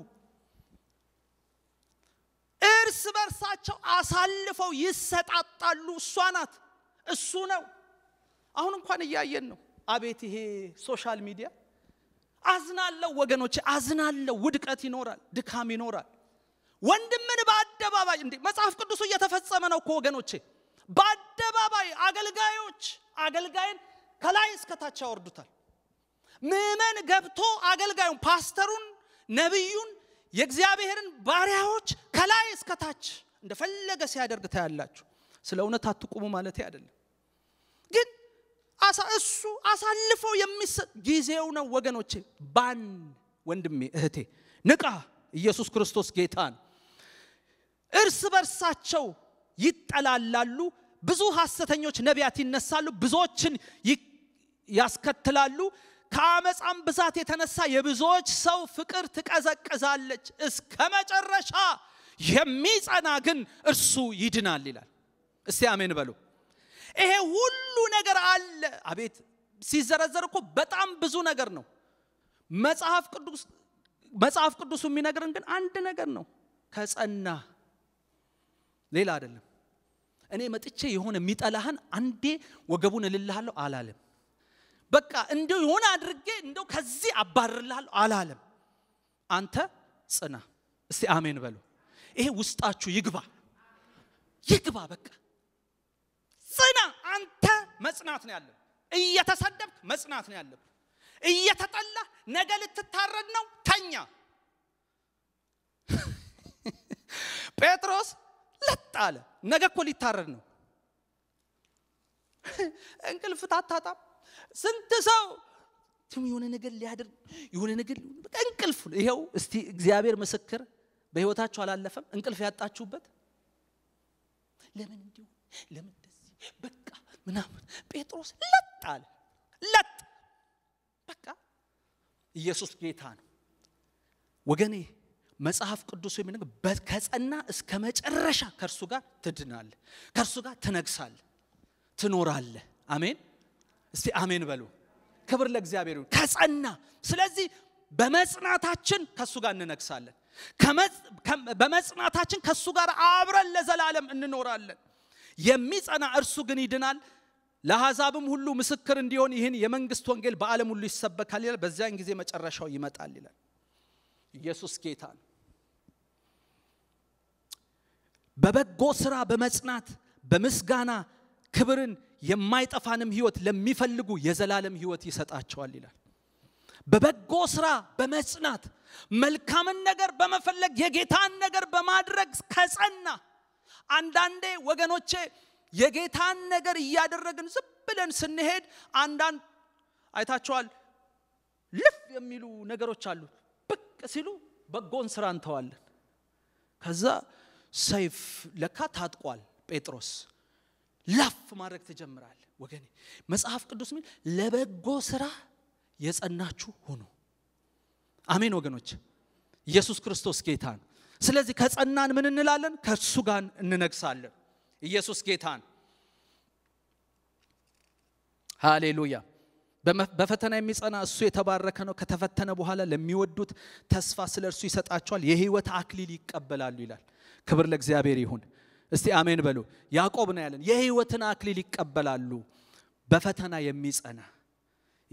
A: እርስ በርሳቸው አሳልፈው ይሰጣጣሉ። እሷ ናት፣ እሱ ነው። አሁን እንኳን እያየን ነው። አቤት ይሄ ሶሻል ሚዲያ! አዝናለው ወገኖች አዝናለው። ውድቀት ይኖራል፣ ድካም ይኖራል። ወንድምን በአደባባይ እንዴ! መጽሐፍ ቅዱሱ እየተፈጸመ ነው እኮ ወገኖቼ በአደባባይ አገልጋዮች አገልጋይን ከላይ እስከታች ያወርዱታል ምእመን ገብቶ አገልጋዩን ፓስተሩን ነቢዩን የእግዚአብሔርን ባሪያዎች ከላይ እስከታች እንደፈለገ ሲያደርግ ታያላችሁ ስለ እውነት አትቁሙ ማለት አይደለም ግን እሱ አሳልፎ የሚሰጥ ጊዜው ነው ወገኖቼ ባን ወንድሜ እህቴ ንቃ ኢየሱስ ክርስቶስ ጌታ ነው እርስ በርሳቸው ይጠላላሉ፣ ብዙ ሐሰተኞች ነቢያት ይነሳሉ፣ ብዙዎችን ያስከትላሉ። ከአመፃም ብዛት የተነሳ የብዙዎች ሰው ፍቅር ትቀዘቅዛለች። እስከ መጨረሻ የሚጸና ግን እርሱ ይድናል ይላል። እስቲ አሜን በሉ። ይሄ ሁሉ ነገር አለ። አቤት ሲዘረዘር እኮ በጣም ብዙ ነገር ነው። መጽሐፍ ቅዱስ መጽሐፍ ቅዱሱ የሚነግርን ግን አንድ ነገር ነው። ከጸና ሌላ አይደለም። እኔ መጥቼ የሆነ የሚጠላህን አንዴ ወገቡን እልልሃለሁ አላለም። በቃ እንደው የሆነ አድርጌ እንደው ከዚህ አባርልሃለሁ አላለም። አንተ ጽና። እስቲ አሜን በሉ። ይሄ ውስጣችሁ ይግባ ይግባ። በቃ ጽና። አንተ መጽናት ነው ያለው። እየተሰደብክ መጽናት ነው ያለው። እየተጠላ ነገ ልትታረድ ነው ተኛ። ጴጥሮስ ለጥ አለ። ነገ እኮ ሊታረድ ነው። እንቅልፍ ታታጣም። ስንት ሰው ትም የሆነ ነገር ሊያደርግ የሆነ ነገር እንቅልፍ ይኸው እስቲ እግዚአብሔር ምስክር በህይወታችሁ አላለፈም። እንቅልፍ ያጣችሁበት ለምን እንዲሁ ለምን ደዚህ በቃ ምናምን። ጴጥሮስ ለጥ አለ። ለጥ በቃ ኢየሱስ ጌታ ነው ወገኔ መጽሐፍ ቅዱስ የሚነግር ከጸና እስከ መጨረሻ ከእርሱ ጋር ትድናለ፣ ከእርሱ ጋር ትነግሳለ፣ ትኖራለ። አሜን። እስቲ አሜን በሉ። ክብር ለእግዚአብሔር ይሁን። ከጸና ስለዚህ በመጽናታችን ከእሱ ጋር እንነግሳለን። በመጽናታችን ከእሱ ጋር አብረን ለዘላለም እንኖራለን። የሚጸና እርሱ ግን ይድናል። ለአሕዛብም ሁሉ ምስክር እንዲሆን ይህን የመንግስት ወንጌል በዓለም ሁሉ ይሰበካል ይላል። በዚያን ጊዜ መጨረሻው ይመጣል ይላል። ኢየሱስ ጌታ ነው። በበጎ ስራ በመጽናት በምስጋና ክብርን የማይጠፋንም ህይወት ለሚፈልጉ የዘላለም ህይወት ይሰጣቸዋል ይላል። በበጎ ስራ በመጽናት መልካምን ነገር በመፈለግ የጌታን ነገር በማድረግ ከጸና አንዳንዴ ወገኖቼ የጌታን ነገር እያደረግን ዝም ብለን ስንሄድ አንዳንድ አይታቸዋል ልፍ የሚሉ ነገሮች አሉ ብቅ ሲሉ በጎን ስራ እንተዋለን ከዛ ሰይፍ ለካ ታጥቋል ጴጥሮስ ላፍ ማድረግ ትጀምራል ወገኔ መጽሐፍ ቅዱስ ሚል ለበጎ ስራ የጸናችሁ ሁኑ አሜን ወገኖች ኢየሱስ ክርስቶስ ጌታ ነው ስለዚህ ከጸናን ምን እንላለን ከእሱ ጋር እንነግሳለን ኢየሱስ ጌታን ሃሌሉያ በፈተና የሚጸና እሱ የተባረከ ነው። ከተፈተነ በኋላ ለሚወዱት ተስፋ ስለ እርሱ ይሰጣቸዋል፣ የህይወት አክሊል ይቀበላሉ ይላል። ክብር ለእግዚአብሔር ይሁን። እስቲ አሜን በሉ። ያዕቆብ ነው ያለን፣ የህይወትን አክሊል ይቀበላሉ። በፈተና የሚጸና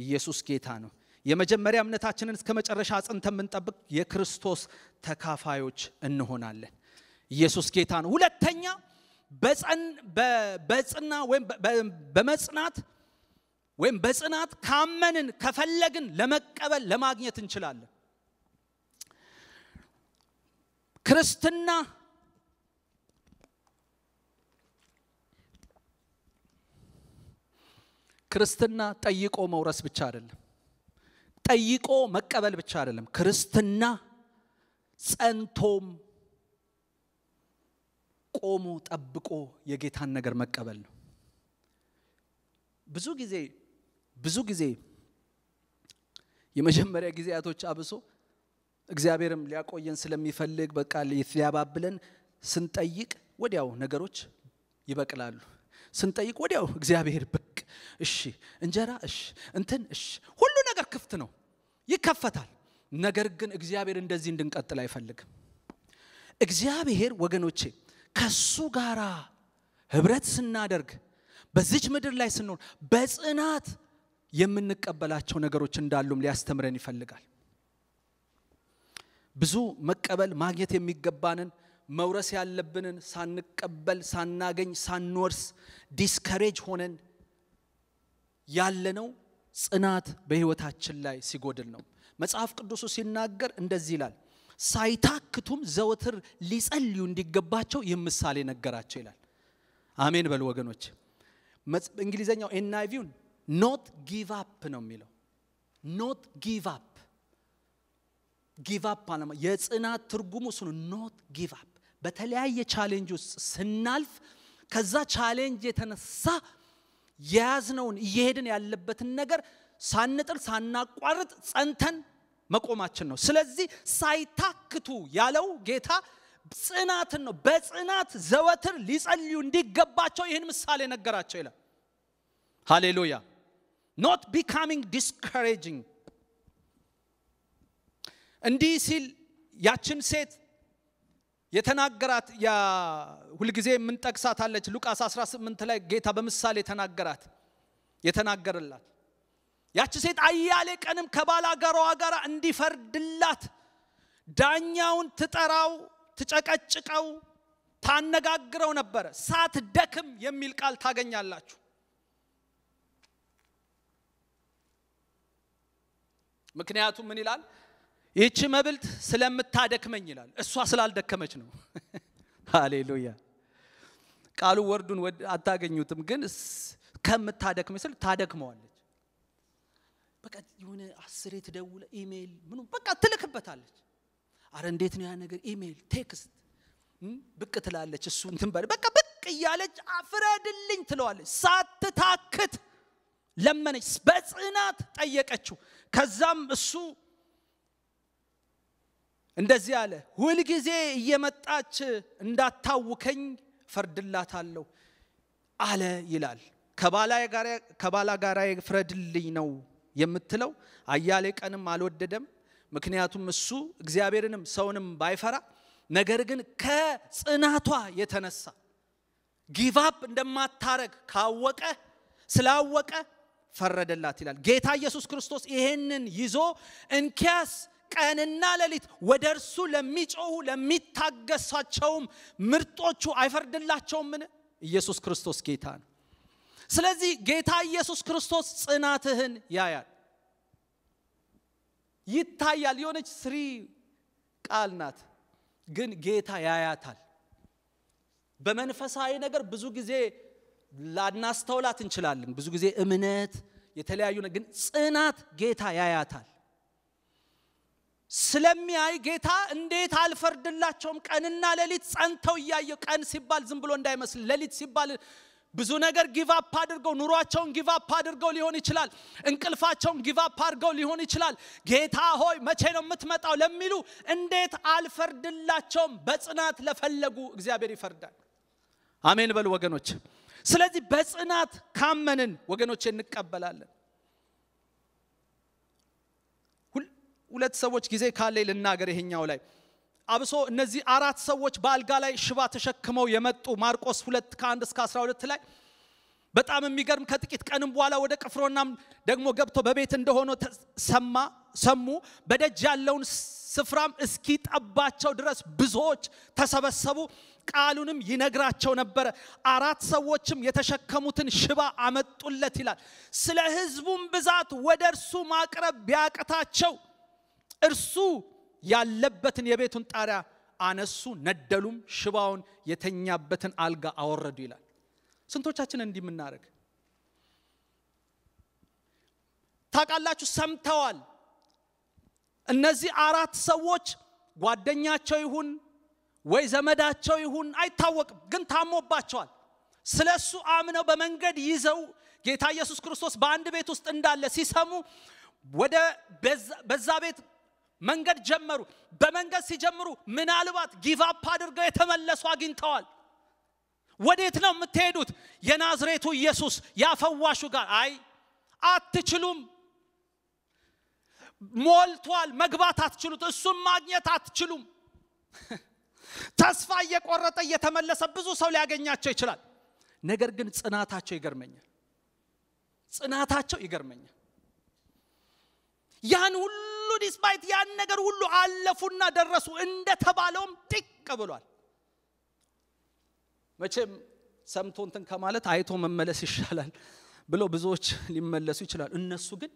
A: ኢየሱስ ጌታ ነው። የመጀመሪያ እምነታችንን እስከ መጨረሻ አጽንተ የምንጠብቅ የክርስቶስ ተካፋዮች እንሆናለን። ኢየሱስ ጌታ ነው። ሁለተኛ በጽና ወይም በመጽናት ወይም በጽናት ካመንን ከፈለግን ለመቀበል ለማግኘት እንችላለን ክርስትና ክርስትና ጠይቆ መውረስ ብቻ አይደለም ጠይቆ መቀበል ብቻ አይደለም ክርስትና ጸንቶም ቆሞ ጠብቆ የጌታን ነገር መቀበል ነው ብዙ ጊዜ ብዙ ጊዜ የመጀመሪያ ጊዜያቶች አብሶ እግዚአብሔርም ሊያቆየን ስለሚፈልግ በቃ ሊያባብለን ስንጠይቅ ወዲያው ነገሮች ይበቅላሉ ስንጠይቅ ወዲያው እግዚአብሔር ብቅ እሺ እንጀራ እሺ እንትን እሺ ሁሉ ነገር ክፍት ነው ይከፈታል ነገር ግን እግዚአብሔር እንደዚህ እንድንቀጥል አይፈልግም እግዚአብሔር ወገኖቼ ከሱ ጋራ ህብረት ስናደርግ በዚች ምድር ላይ ስንሆን በጽናት የምንቀበላቸው ነገሮች እንዳሉም ሊያስተምረን ይፈልጋል። ብዙ መቀበል ማግኘት የሚገባንን መውረስ ያለብንን ሳንቀበል ሳናገኝ ሳንወርስ ዲስከሬጅ ሆነን ያለነው ጽናት በህይወታችን ላይ ሲጎድል ነው። መጽሐፍ ቅዱሱ ሲናገር እንደዚህ ይላል፣ ሳይታክቱም ዘወትር ሊጸልዩ እንዲገባቸው ይህ ምሳሌ ነገራቸው ይላል። አሜን በሉ ወገኖች። እንግሊዘኛው ኤንአይቪውን ኖት ጊቭ አፕ ነው የሚለው። ኖት ጊቭ አፕ ጊቭ አፕ አለማ የጽናት ትርጉሙ እሱ ኖት ጊቭ አፕ በተለያየ ቻሌንጅ ውስጥ ስናልፍ ከዛ ቻሌንጅ የተነሳ የያዝነውን እየሄድን ያለበትን ነገር ሳንጥል ሳናቋርጥ ጸንተን መቆማችን ነው። ስለዚህ ሳይታክቱ ያለው ጌታ ጽናትን ነው። በጽናት ዘወትር ሊጸልዩ እንዲገባቸው ይህን ምሳሌ ነገራቸው ይላል። ሃሌሉያ ኖት ቢካሚንግ ዲስካሬጂንግ እንዲህ ሲል ያችን ሴት የተናገራት ሁልጊዜ የምንጠቅሳት አለች ሉቃስ 18 ላይ ጌታ በምሳሌ የተናገራት የተናገረላት ያቺ ሴት አያሌ ቀንም ከባላጋራዋ ጋር እንዲፈርድላት ዳኛውን ትጠራው ትጨቀጭቀው ታነጋግረው ነበረ ሳት ደክም የሚል ቃል ታገኛላችሁ ምክንያቱም ምን ይላል? ይህቺ መብልት ስለምታደክመኝ ይላል። እሷ ስላልደከመች ነው። ሃሌሉያ። ቃሉ ወርዱን አታገኙትም፣ ግን ከምታደክመ ስል ታደክመዋለች። በቃ የሆነ አስሬ ትደውለ ኢሜይል ምኑ በቃ ትልክበታለች። አረ እንዴት ነው ያ ነገር? ኢሜይል ቴክስት ብቅ ትላለች። እሱ እንትን በቃ ብቅ እያለች አፍረድልኝ ትለዋለች ሳትታክት ለመነች፣ በጽናት ጠየቀችው። ከዛም እሱ እንደዚህ አለ፣ ሁልጊዜ እየመጣች እንዳታውከኝ ፈርድላታለሁ አለ ይላል። ከባላ ጋራ ፍረድልኝ ነው የምትለው። አያሌ ቀንም አልወደደም። ምክንያቱም እሱ እግዚአብሔርንም ሰውንም ባይፈራ ነገር ግን ከጽናቷ የተነሳ ጊቫፕ እንደማታረግ ካወቀ ስላወቀ ፈረደላት ይላል ጌታ ኢየሱስ ክርስቶስ ይሄንን ይዞ እንኪያስ ቀንና ሌሊት ወደ እርሱ ለሚጮሁ ለሚታገሳቸውም ምርጦቹ አይፈርድላቸውምን ኢየሱስ ክርስቶስ ጌታ ነው ስለዚህ ጌታ ኢየሱስ ክርስቶስ ጽናትህን ያያል ይታያል የሆነች ስሪ ቃል ናት ግን ጌታ ያያታል በመንፈሳዊ ነገር ብዙ ጊዜ ላናስተውላት እንችላለን። ብዙ ጊዜ እምነት የተለያዩ ግን ጽናት ጌታ ያያታል። ስለሚያይ ጌታ እንዴት አልፈርድላቸውም? ቀንና ሌሊት ጸንተው እያየው ቀን ሲባል ዝም ብሎ እንዳይመስል፣ ሌሊት ሲባል ብዙ ነገር ጊቫፕ አድርገው ኑሯቸውን ጊቫፕ አድርገው ሊሆን ይችላል። እንቅልፋቸውን ጊቫፕ አድርገው ሊሆን ይችላል። ጌታ ሆይ መቼ ነው የምትመጣው ለሚሉ እንዴት አልፈርድላቸውም? በጽናት ለፈለጉ እግዚአብሔር ይፈርዳል። አሜን በሉ ወገኖች። ስለዚህ በጽናት ካመንን ወገኖች እንቀበላለን። ሁለት ሰዎች ጊዜ ካለኝ ልናገር ይሄኛው ላይ አብሶ እነዚህ አራት ሰዎች በአልጋ ላይ ሽባ ተሸክመው የመጡ ማርቆስ ሁለት ከአንድ እስከ 12 ላይ በጣም የሚገርም ከጥቂት ቀንም በኋላ ወደ ቅፍሮናም ደግሞ ገብቶ በቤት እንደሆነ ሰማ ሰሙ በደጅ ያለውን ስፍራም እስኪጠባቸው ድረስ ብዙዎች ተሰበሰቡ። ቃሉንም ይነግራቸው ነበረ። አራት ሰዎችም የተሸከሙትን ሽባ አመጡለት ይላል። ስለ ህዝቡም ብዛት ወደ እርሱ ማቅረብ ቢያቅታቸው እርሱ ያለበትን የቤቱን ጣሪያ አነሱ፣ ነደሉም፣ ሽባውን የተኛበትን አልጋ አወረዱ ይላል። ስንቶቻችን እንዲህ የምናደርግ ታውቃላችሁ? ሰምተዋል እነዚህ አራት ሰዎች ጓደኛቸው ይሁን ወይ ዘመዳቸው ይሁን አይታወቅም፣ ግን ታሞባቸዋል። ስለ እሱ አምነው በመንገድ ይዘው ጌታ ኢየሱስ ክርስቶስ በአንድ ቤት ውስጥ እንዳለ ሲሰሙ ወደ በዛ ቤት መንገድ ጀመሩ። በመንገድ ሲጀምሩ ምናልባት ጊቫፕ አድርገው የተመለሱ አግኝተዋል። ወዴት ነው የምትሄዱት? የናዝሬቱ ኢየሱስ ያፈዋሹ ጋር። አይ አትችሉም ሞልቷል። መግባት አትችሉት። እሱን ማግኘት አትችሉም። ተስፋ እየቆረጠ እየተመለሰ ብዙ ሰው ሊያገኛቸው ይችላል። ነገር ግን ጽናታቸው ይገርመኛል። ጽናታቸው ይገርመኛል። ያን ሁሉ ዲስፓይት ያን ነገር ሁሉ አለፉና ደረሱ። እንደተባለውም ጢቅ ብሏል። መቼም ሰምቶ እንትን ከማለት አይቶ መመለስ ይሻላል ብሎ ብዙዎች ሊመለሱ ይችላል። እነሱ ግን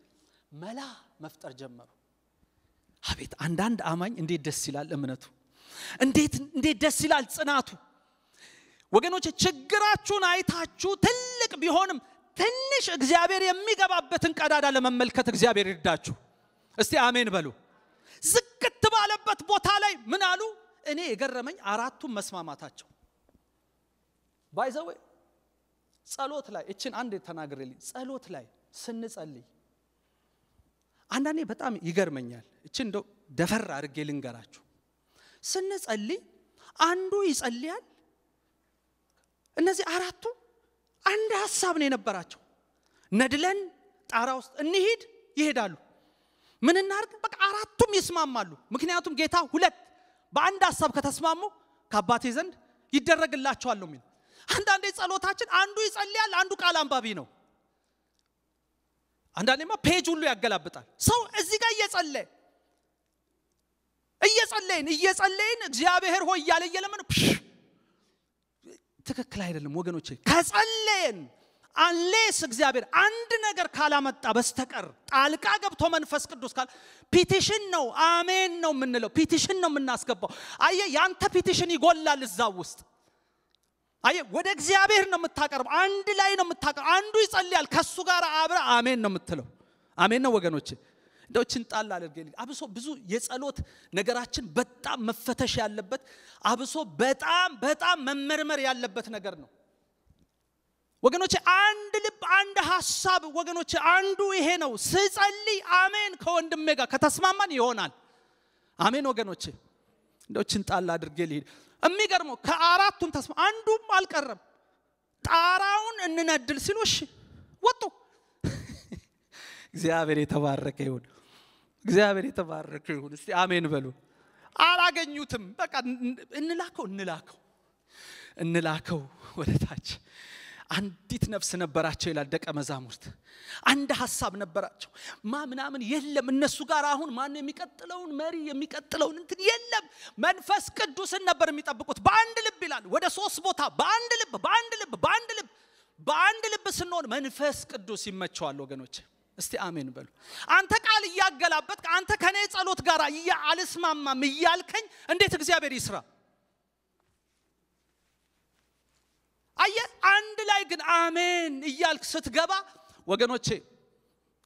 A: መላ መፍጠር ጀመሩ አቤት አንዳንድ አማኝ እንዴት ደስ ይላል እምነቱ እንዴት እንዴት ደስ ይላል ጽናቱ ወገኖች ችግራችሁን አይታችሁ ትልቅ ቢሆንም ትንሽ እግዚአብሔር የሚገባበትን ቀዳዳ ለመመልከት እግዚአብሔር ይርዳችሁ እስቲ አሜን በሉ ዝቅት ባለበት ቦታ ላይ ምን አሉ እኔ የገረመኝ አራቱም መስማማታቸው ባይዘዌ ጸሎት ላይ እችን አንድ ተናግሬልኝ ጸሎት ላይ ስንጸልይ አንዳንዴ በጣም ይገርመኛል። እች እንደው ደፈር አድርጌ ልንገራችሁ። ስንጸልይ አንዱ ይጸልያል፣ እነዚህ አራቱ አንድ ሀሳብ ነው የነበራቸው። ነድለን ጣራ ውስጥ እንሂድ ይሄዳሉ። ምን እናርግ? በቃ አራቱም ይስማማሉ። ምክንያቱም ጌታ ሁለት በአንድ ሀሳብ ከተስማሙ ከአባቴ ዘንድ ይደረግላቸዋል ነው አንዳንዴ ጸሎታችን አንዱ ይጸልያል፣ አንዱ ቃል አንባቢ ነው። አንዳንዴማ ፔጅ ሁሉ ያገላብጣል ሰው እዚህ ጋር እየጸለ እየጸለይን እየጸለይን እግዚአብሔር ሆይ እያለ እየለመን ትክክል አይደለም ወገኖች ከጸለየን አንሌስ እግዚአብሔር አንድ ነገር ካላመጣ በስተቀር ጣልቃ ገብቶ መንፈስ ቅዱስ ካል ፒቲሽን ነው አሜን ነው የምንለው ፒቲሽን ነው የምናስገባው አየ ያንተ ፒቲሽን ይጎላል እዛ ውስጥ አየ ወደ እግዚአብሔር ነው የምታቀርበው። አንድ ላይ ነው የምታቀርበው። አንዱ ይጸልያል፣ ከሱ ጋር አብረ አሜን ነው የምትለው። አሜን ነው ወገኖች። እንደው ችን ጣል አብሶ ብዙ የጸሎት ነገራችን በጣም መፈተሽ ያለበት አብሶ በጣም በጣም መመርመር ያለበት ነገር ነው ወገኖች። አንድ ልብ፣ አንድ ሀሳብ ወገኖች፣ አንዱ ይሄ ነው። ስጸልይ አሜን ከወንድሜ ጋር ከተስማማን ይሆናል። አሜን ወገኖች። እንደው ችን ጣል አድርጌ ልሂድ። የሚገርመው ከአራቱም ተስማ አንዱም አልቀረም። ጣራውን እንነድል ሲሉ እሺ ወጡ። እግዚአብሔር የተባረከ ይሁን። እግዚአብሔር የተባረከ ይሁን። እስቲ አሜን በሉ። አላገኙትም። በቃ እንላከው እንላከው እንላከው ወደታች አንዲት ነፍስ ነበራቸው ይላል ደቀ መዛሙርት አንድ ሀሳብ ነበራቸው ማ ምናምን የለም እነሱ ጋር አሁን ማን የሚቀጥለውን መሪ የሚቀጥለውን እንትን የለም መንፈስ ቅዱስን ነበር የሚጠብቁት በአንድ ልብ ይላል ወደ ሶስት ቦታ በአንድ ልብ በአንድ ልብ በአንድ ልብ በአንድ ልብ ስንሆን መንፈስ ቅዱስ ይመቸዋል ወገኖች እስቲ አሜን በሉ አንተ ቃል እያገላበጥ አንተ ከኔ ጸሎት ጋር አልስማማም እያልከኝ እንዴት እግዚአብሔር ይስራ አየ አንድ ላይ ግን አሜን እያልክ ስትገባ ወገኖቼ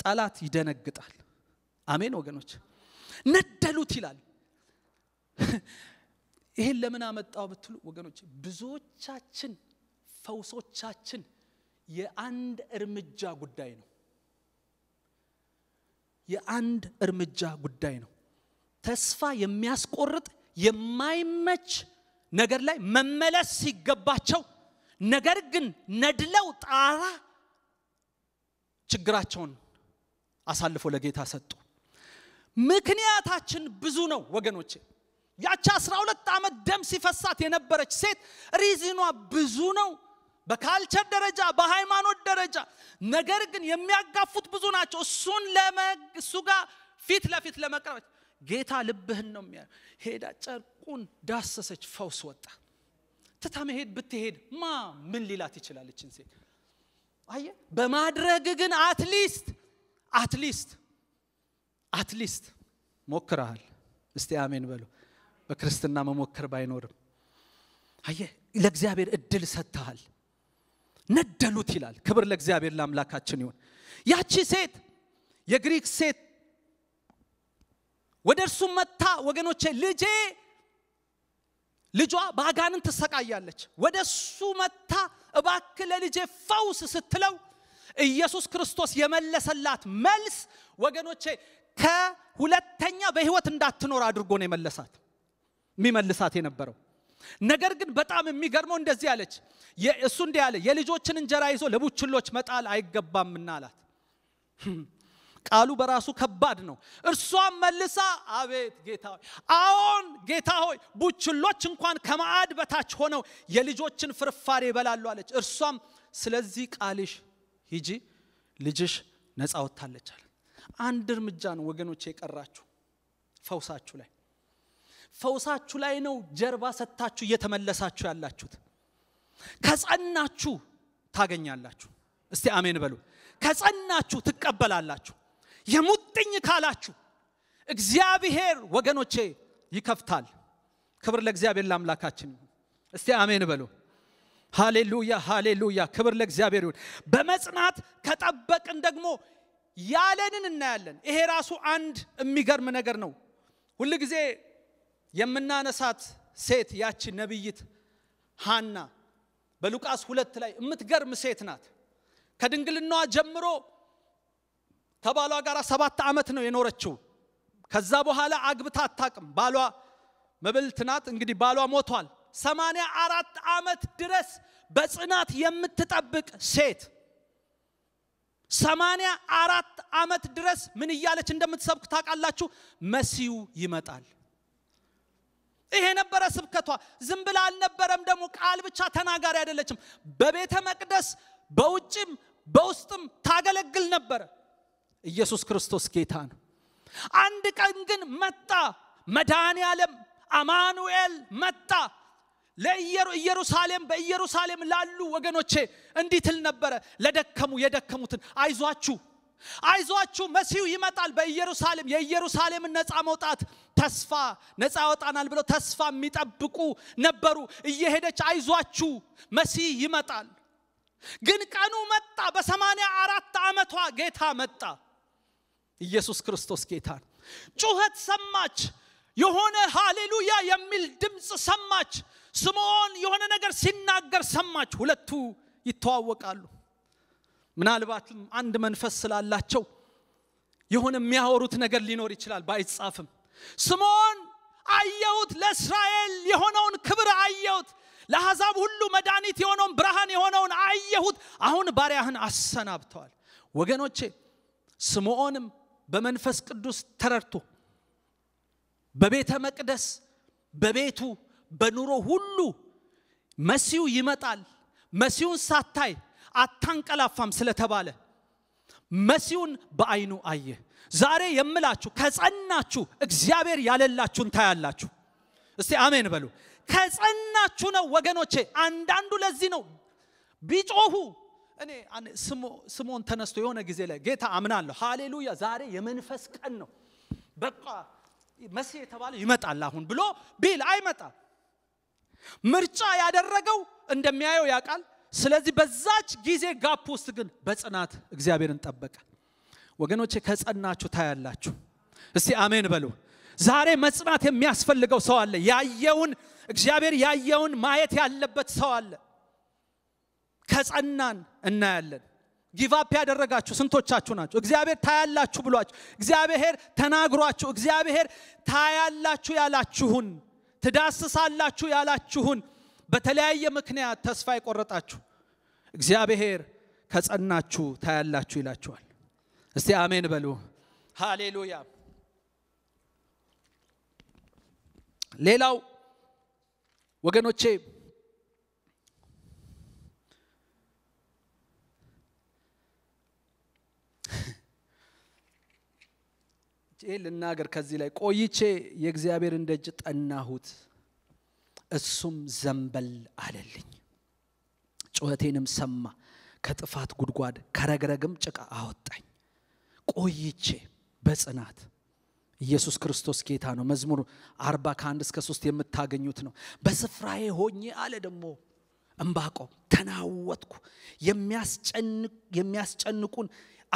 A: ጠላት ይደነግጣል አሜን ወገኖች ነደሉት ይላል ይሄን ለምን አመጣው ብትሉ ወገኖች ብዙዎቻችን ፈውሶቻችን የአንድ እርምጃ ጉዳይ ነው የአንድ እርምጃ ጉዳይ ነው ተስፋ የሚያስቆርጥ የማይመች ነገር ላይ መመለስ ሲገባቸው ነገር ግን ነድለው ጣራ ችግራቸውን አሳልፎ ለጌታ ሰጡ። ምክንያታችን ብዙ ነው ወገኖቼ። ያቺ 12 ዓመት ደም ሲፈሳት የነበረች ሴት ሪዝኗ ብዙ ነው። በካልቸር ደረጃ በሃይማኖት ደረጃ ነገር ግን የሚያጋፉት ብዙ ናቸው። እሱን እሱ ጋር ፊት ለፊት ለመቅረብ ጌታ ልብህን ነው የሚያ ሄዳ ጨርቁን ዳሰሰች፣ ፈውስ ወጣ። ትታ መሄድ ብትሄድ ማ ምን ሊላት ይችላል? እችን ሴት አየ። በማድረግ ግን አትሊስት አትሊስት አትሊስት ሞክረሃል። እስቲ አሜን በሉ። በክርስትና መሞከር ባይኖርም አየ ለእግዚአብሔር እድል ሰጥተሃል። ነደሉት ይላል። ክብር ለእግዚአብሔር ለአምላካችን ይሁን። ያቺ ሴት የግሪክ ሴት ወደ እርሱ መታ ወገኖቼ ልጄ ልጇ በአጋንን ትሰቃያለች። ወደ እሱ መታ እባክ ለልጄ ፈውስ ስትለው ኢየሱስ ክርስቶስ የመለሰላት መልስ ወገኖቼ ከሁለተኛ በህይወት እንዳትኖር አድርጎ ነው የመለሳት የሚመልሳት የነበረው። ነገር ግን በጣም የሚገርመው እንደዚህ አለች። እሱ እንዲህ አለ፣ የልጆችን እንጀራ ይዞ ለቡችሎች መጣል አይገባምና አላት። ቃሉ በራሱ ከባድ ነው እርሷም መልሳ አቤት ጌታ ሆይ አዎን ጌታ ሆይ ቡችሎች እንኳን ከማዕድ በታች ሆነው የልጆችን ፍርፋሬ ይበላሉ አለች እርሷም ስለዚህ ቃልሽ ሂጂ ልጅሽ ነፃ ወታለች አለ አንድ እርምጃ ነው ወገኖች የቀራችሁ ፈውሳችሁ ላይ ፈውሳችሁ ላይ ነው ጀርባ ሰጥታችሁ እየተመለሳችሁ ያላችሁት ከጸናችሁ ታገኛላችሁ እስቲ አሜን በሉ ከጸናችሁ ትቀበላላችሁ የሙጥኝ ካላችሁ እግዚአብሔር ወገኖቼ ይከፍታል። ክብር ለእግዚአብሔር ለአምላካችን። እስቲ አሜን በሉ። ሃሌሉያ ሃሌሉያ፣ ክብር ለእግዚአብሔር ይሁን። በመጽናት ከጠበቅን ደግሞ ያለንን እናያለን። ይሄ ራሱ አንድ የሚገርም ነገር ነው። ሁል ጊዜ የምናነሳት ሴት ያቺ ነቢይት ሃና በሉቃስ ሁለት ላይ የምትገርም ሴት ናት። ከድንግልናዋ ጀምሮ ከባሏ ጋር ሰባት ዓመት ነው የኖረችው። ከዛ በኋላ አግብታ አታቅም። ባሏ መብልት ናት። እንግዲህ ባሏ ሞቷል። ሰማንያ አራት ዓመት ድረስ በጽናት የምትጠብቅ ሴት ሰማንያ አራት ዓመት ድረስ ምን እያለች እንደምትሰብክ ታውቃላችሁ? መሲው ይመጣል። ይሄ ነበረ ስብከቷ። ዝም ብላ አልነበረም። ደግሞ ቃል ብቻ ተናጋሪ አይደለችም። በቤተ መቅደስ በውጭም በውስጥም ታገለግል ነበረ። ኢየሱስ ክርስቶስ ጌታ ነው አንድ ቀን ግን መጣ መድኃኔ ዓለም አማኑኤል መጣ ለኢየሩሳሌም በኢየሩሳሌም ላሉ ወገኖቼ እንዲትል ነበረ ለደከሙ የደከሙትን አይዟችሁ አይዟችሁ መሲሁ ይመጣል በኢየሩሳሌም የኢየሩሳሌምን ነፃ መውጣት ተስፋ ነፃ ወጣናል ብለው ተስፋ የሚጠብቁ ነበሩ እየሄደች አይዟችሁ መሲህ ይመጣል ግን ቀኑ መጣ በሰማንያ አራት ዓመቷ ጌታ መጣ ኢየሱስ ክርስቶስ ጌታን ጩኸት ሰማች የሆነ ሃሌሉያ የሚል ድምፅ ሰማች ስምዖን የሆነ ነገር ሲናገር ሰማች ሁለቱ ይተዋወቃሉ ምናልባትም አንድ መንፈስ ስላላቸው የሆነ የሚያወሩት ነገር ሊኖር ይችላል ባይጻፍም ስምዖን አየሁት ለእስራኤል የሆነውን ክብር አየሁት ለአሕዛብ ሁሉ መድኃኒት የሆነውን ብርሃን የሆነውን አየሁት አሁን ባሪያህን አሰናብተዋል ወገኖቼ ስምዖንም በመንፈስ ቅዱስ ተረድቶ በቤተ መቅደስ በቤቱ በኑሮ ሁሉ መሲሁ ይመጣል፣ መሲሁን ሳታይ አታንቀላፋም ስለተባለ መሲሁን በአይኑ አየ። ዛሬ የምላችሁ ከጸናችሁ እግዚአብሔር ያለላችሁን ታያላችሁ። እስቲ አሜን በሉ። ከጸናችሁ ነው ወገኖቼ። አንዳንዱ ለዚህ ነው ቢጮሁ እኔ ስሞን ተነስቶ የሆነ ጊዜ ላይ ጌታ አምናለሁ፣ ሃሌሉያ፣ ዛሬ የመንፈስ ቀን ነው፣ በቃ መሲህ የተባለ ይመጣል አሁን ብሎ ቢል አይመጣም። ምርጫ ያደረገው እንደሚያየው ያውቃል። ስለዚህ በዛች ጊዜ ጋፕ ውስጥ ግን በጽናት እግዚአብሔርን ጠበቀ። ወገኖቼ ከጸናችሁ ታያላችሁ። እስቲ አሜን በሉ። ዛሬ መጽናት የሚያስፈልገው ሰው አለ። ያየውን እግዚአብሔር ያየውን ማየት ያለበት ሰው አለ። ከጸናን እናያለን ጊቫፕ ያደረጋችሁ ስንቶቻችሁ ናቸው እግዚአብሔር ታያላችሁ ብሏችሁ እግዚአብሔር ተናግሯችሁ እግዚአብሔር ታያላችሁ ያላችሁን ትዳስሳላችሁ ያላችሁን በተለያየ ምክንያት ተስፋ የቆረጣችሁ እግዚአብሔር ከጸናችሁ ታያላችሁ ይላችኋል እስቲ አሜን በሉ ሃሌሉያ ሌላው ወገኖቼ ይህ ልናገር ከዚህ ላይ ቆይቼ የእግዚአብሔር ደጅ ጠናሁት እሱም ዘንበል አለልኝ ጩኸቴንም ሰማ ከጥፋት ጉድጓድ ከረግረግም ጭቃ አወጣኝ ቆይቼ በጽናት ኢየሱስ ክርስቶስ ጌታ ነው መዝሙር አርባ ከአንድ እስከ ሶስት የምታገኙት ነው በስፍራዬ ሆኜ አለ ደግሞ እምባቆም ተናወጥኩ የሚያስጨንቁን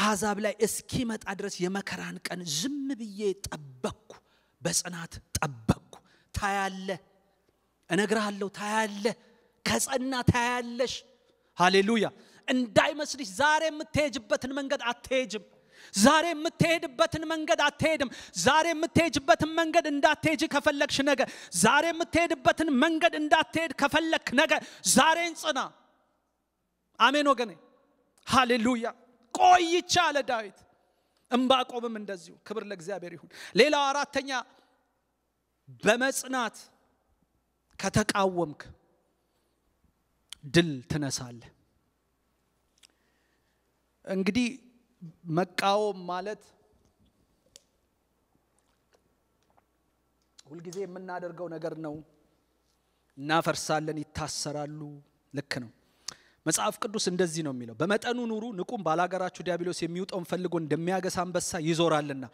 A: አሕዛብ ላይ እስኪመጣ ድረስ የመከራን ቀን ዝም ብዬ ጠበቅኩ፣ በጽናት ጠበቅኩ። ታያለ፣ እነግርሃለሁ፣ ታያለ፣ ከጸና ታያለሽ። ሃሌሉያ! እንዳይመስልሽ ዛሬ የምትሄጅበትን መንገድ አትሄጅም። ዛሬ የምትሄድበትን መንገድ አትሄድም። ዛሬ የምትሄጅበትን መንገድ እንዳትሄጅ ከፈለግሽ ነገ፣ ዛሬ የምትሄድበትን መንገድ እንዳትሄድ ከፈለግክ ነገ፣ ዛሬን ጽና። አሜን ወገኔ፣ ሃሌሉያ! ቆይቻ አለ ዳዊት እምባቆምም እንደዚሁ ክብር ለእግዚአብሔር ይሁን ሌላው አራተኛ በመጽናት ከተቃወምክ ድል ትነሳለ እንግዲህ መቃወም ማለት ሁልጊዜ የምናደርገው ነገር ነው እናፈርሳለን ይታሰራሉ ልክ ነው መጽሐፍ ቅዱስ እንደዚህ ነው የሚለው፣ በመጠኑ ኑሩ ንቁም፣ ባላገራችሁ ዲያብሎስ የሚውጠውን ፈልጎ እንደሚያገሳ አንበሳ ይዞራልና።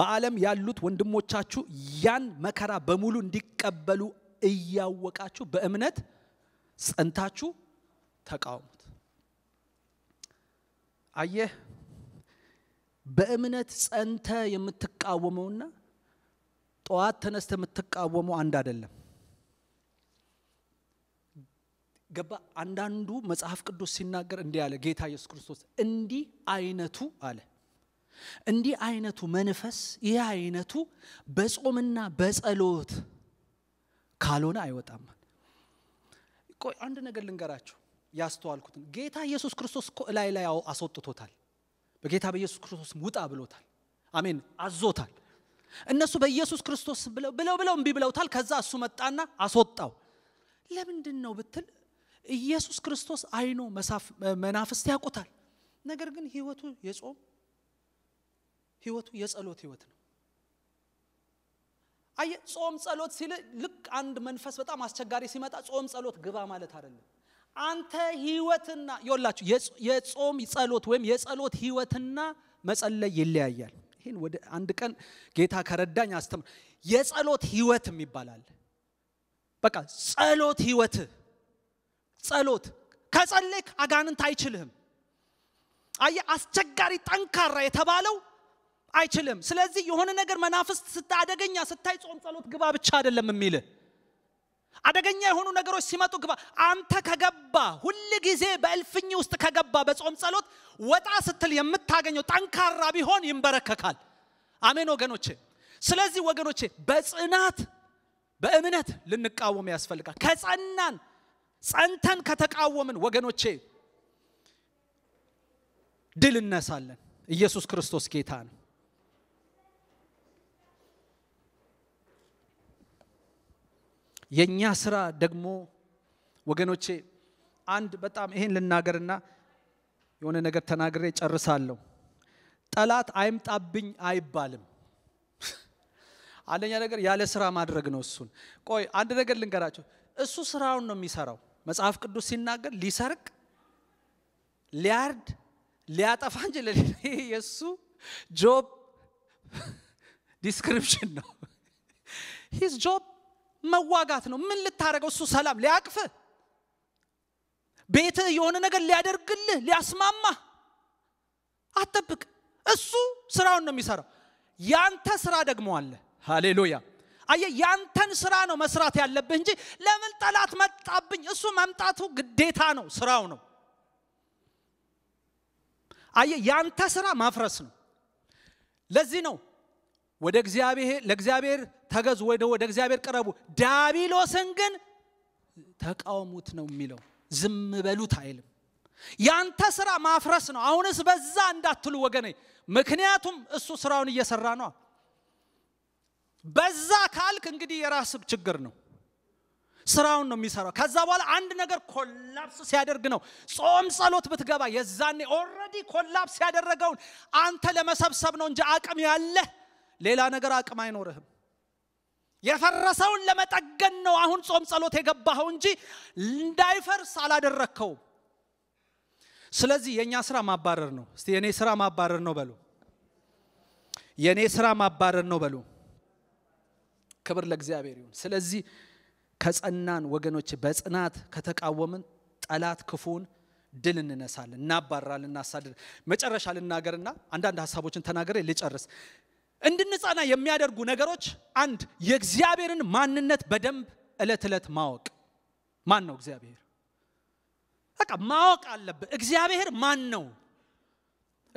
A: በዓለም ያሉት ወንድሞቻችሁ ያን መከራ በሙሉ እንዲቀበሉ እያወቃችሁ በእምነት ጸንታችሁ ተቃውሙት። አየህ፣ በእምነት ጸንተ የምትቃወመውና ጠዋት ተነስተ የምትቃወመው አንድ አይደለም። ገባ አንዳንዱ መጽሐፍ ቅዱስ ሲናገር እንዲህ አለ ጌታ ኢየሱስ ክርስቶስ እንዲህ አይነቱ አለ እንዲህ አይነቱ መንፈስ ይህ አይነቱ በጾምና በጸሎት ካልሆነ አይወጣም ቆይ አንድ ነገር ልንገራቸው ያስተዋልኩትን ጌታ ኢየሱስ ክርስቶስ እኮ እላይ ላይ አስወጥቶታል በጌታ በኢየሱስ ክርስቶስ ውጣ ብሎታል አሜን አዞታል እነሱ በኢየሱስ ክርስቶስ ብለው ብለው እምቢ ብለውታል ከዛ እሱ መጣና አስወጣው ለምንድን ነው ብትል ኢየሱስ ክርስቶስ አይኖ መናፍስት ያውቁታል። ነገር ግን ህይወቱ የጾም ህይወቱ የጸሎት ህይወት ነው። አየ ጾም ጸሎት ሲል ልክ አንድ መንፈስ በጣም አስቸጋሪ ሲመጣ ጾም ጸሎት ግባ ማለት አይደለም። አንተ ህይወትና ይወላችሁ የጾም ጸሎት ወይም የጸሎት ህይወትና መጸለይ ይለያያል። ይህን ወደ አንድ ቀን ጌታ ከረዳኝ አስተምር። የጸሎት ህይወት የሚባላል። በቃ ጸሎት ህይወትህ ጸሎት ከጸለይክ አጋንንት አይችልህም አየ አስቸጋሪ ጠንካራ የተባለው አይችልም ስለዚህ የሆነ ነገር መናፍስት አደገኛ ስታይ ጾም ጸሎት ግባ ብቻ አይደለም የሚል አደገኛ የሆኑ ነገሮች ሲመጡ ግባ አንተ ከገባ ሁል ጊዜ በእልፍኝ ውስጥ ከገባ በጾም ጸሎት ወጣ ስትል የምታገኘው ጠንካራ ቢሆን ይንበረከካል አሜን ወገኖቼ ስለዚህ ወገኖቼ በጽናት በእምነት ልንቃወም ያስፈልጋል ከጸናን ጸንተን ከተቃወምን ወገኖቼ ድል እነሳለን። ኢየሱስ ክርስቶስ ጌታ ነው። የእኛ ስራ ደግሞ ወገኖቼ አንድ በጣም ይሄን ልናገርና የሆነ ነገር ተናግሬ ጨርሳለሁ። ጠላት አይምጣብኝ አይባልም። አንደኛ ነገር ያለ ስራ ማድረግ ነው። እሱን ቆይ አንድ ነገር ልንገራቸው። እሱ ስራውን ነው የሚሰራው። መጽሐፍ ቅዱስ ሲናገር ሊሰርቅ ሊያርድ ሊያጠፋ እንጂ ለሌላ የእሱ ጆብ ዲስክሪፕሽን ነው ሂዝ ጆብ መዋጋት ነው ምን ልታደረገው እሱ ሰላም ሊያቅፍ ቤት የሆነ ነገር ሊያደርግልህ ሊያስማማ አጠብቅ እሱ ስራውን ነው የሚሰራው ያንተ ስራ ደግሞ አለ ሃሌሉያ አየ ያንተን ስራ ነው መስራት ያለብህ እንጂ ለምን ጠላት መጣብኝ እሱ መምጣቱ ግዴታ ነው ስራው ነው አየ ያንተ ስራ ማፍረስ ነው ለዚህ ነው ወደ እግዚአብሔር ለእግዚአብሔር ተገዙ ወይ ወደ እግዚአብሔር ቅረቡ ዳቢሎስን ግን ተቃውሙት ነው የሚለው ዝም በሉት አይልም ያንተ ስራ ማፍረስ ነው አሁንስ በዛ እንዳትሉ ወገነ ምክንያቱም እሱ ስራውን እየሰራ ነው በዛ ካልክ እንግዲህ የራስህ ችግር ነው። ስራውን ነው የሚሰራው። ከዛ በኋላ አንድ ነገር ኮላፕስ ሲያደርግ ነው ጾም ጸሎት ብትገባ የዛኔ ኦረዲ ኮላፕስ ያደረገውን አንተ ለመሰብሰብ ነው እንጂ አቅም ያለ ሌላ ነገር አቅም አይኖርህም። የፈረሰውን ለመጠገን ነው አሁን ጾም ጸሎት የገባኸው እንጂ እንዳይፈርስ አላደረግከውም። ስለዚህ የእኛ ስራ ማባረር ነው። እስቲ የእኔ ስራ ማባረር ነው በሉ። የእኔ ስራ ማባረር ነው በሉ። ክብር ለእግዚአብሔር ይሁን። ስለዚህ ከጸናን ወገኖች፣ በጽናት ከተቃወምን ጠላት ክፉን ድል እንነሳለን፣ እናባራለን፣ እናሳድድ። መጨረሻ ልናገርና አንዳንድ ሀሳቦችን ተናገሬ ልጨርስ። እንድንጸና የሚያደርጉ ነገሮች አንድ የእግዚአብሔርን ማንነት በደንብ እለት እለት ማወቅ። ማን ነው እግዚአብሔር? በቃ ማወቅ አለብህ። እግዚአብሔር ማን ነው?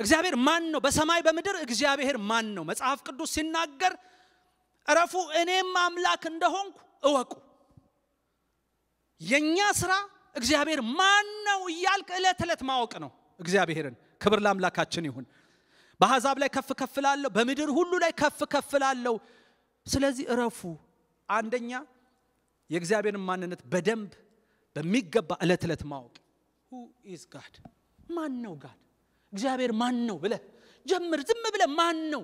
A: እግዚአብሔር ማን ነው? በሰማይ በምድር እግዚአብሔር ማን ነው? መጽሐፍ ቅዱስ ሲናገር እረፉ እኔም አምላክ እንደሆንኩ እወቁ የእኛ ስራ እግዚአብሔር ማን ነው እያልክ ዕለት ዕለት ማወቅ ነው እግዚአብሔርን ክብር ለአምላካችን ይሁን በአሕዛብ ላይ ከፍ ከፍ ላለሁ በምድር ሁሉ ላይ ከፍ ከፍ ላለሁ ስለዚህ እረፉ አንደኛ የእግዚአብሔርን ማንነት በደንብ በሚገባ ዕለት ዕለት ማወቅ ሁ ኢዝ ጋድ ማን ነው ጋድ እግዚአብሔር ማን ነው ብለህ ጀምር ዝም ብለህ ማን ነው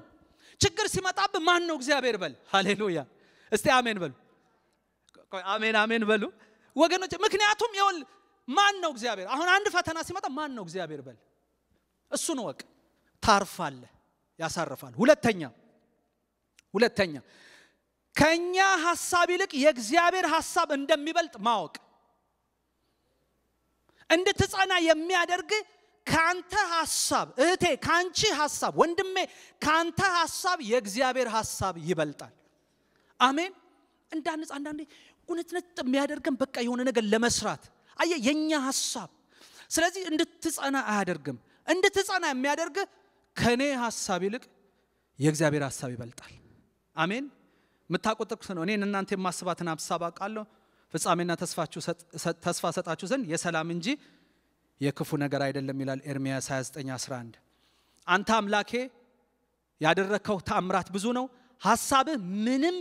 A: ችግር ሲመጣብህ ማን ነው እግዚአብሔር በል ሃሌሉያ እስቲ አሜን በሉ አሜን አሜን በሉ ወገኖች ምክንያቱም ይኸውልህ ማን ነው እግዚአብሔር አሁን አንድ ፈተና ሲመጣ ማን ነው እግዚአብሔር በል እሱን ወቅ ታርፋለ ያሳርፋል ሁለተኛ ሁለተኛ ከእኛ ሀሳብ ይልቅ የእግዚአብሔር ሀሳብ እንደሚበልጥ ማወቅ እንድትጸና የሚያደርግ ካንተ ሀሳብ እህቴ ካንቺ ሀሳብ ወንድሜ ካንተ ሀሳብ የእግዚአብሔር ሀሳብ ይበልጣል አሜን እንዳንጽ አንዳንዴ እውነት ነጥ የሚያደርገን በቃ የሆነ ነገር ለመስራት አየ የኛ ሀሳብ ስለዚህ እንድትጸና አያደርግም እንድትጸና የሚያደርግ ከእኔ ሀሳብ ይልቅ የእግዚአብሔር ሀሳብ ይበልጣል አሜን የምታቆጥቅስ ነው እኔን እናንተ የማስባትን ሀሳብ አውቃለሁ ፍጻሜና ተስፋ ሰጣችሁ ዘንድ የሰላም እንጂ የክፉ ነገር አይደለም ይላል ኤርምያስ 2911 አንተ አምላኬ ያደረግከው ተአምራት ብዙ ነው ሀሳብህ ምንም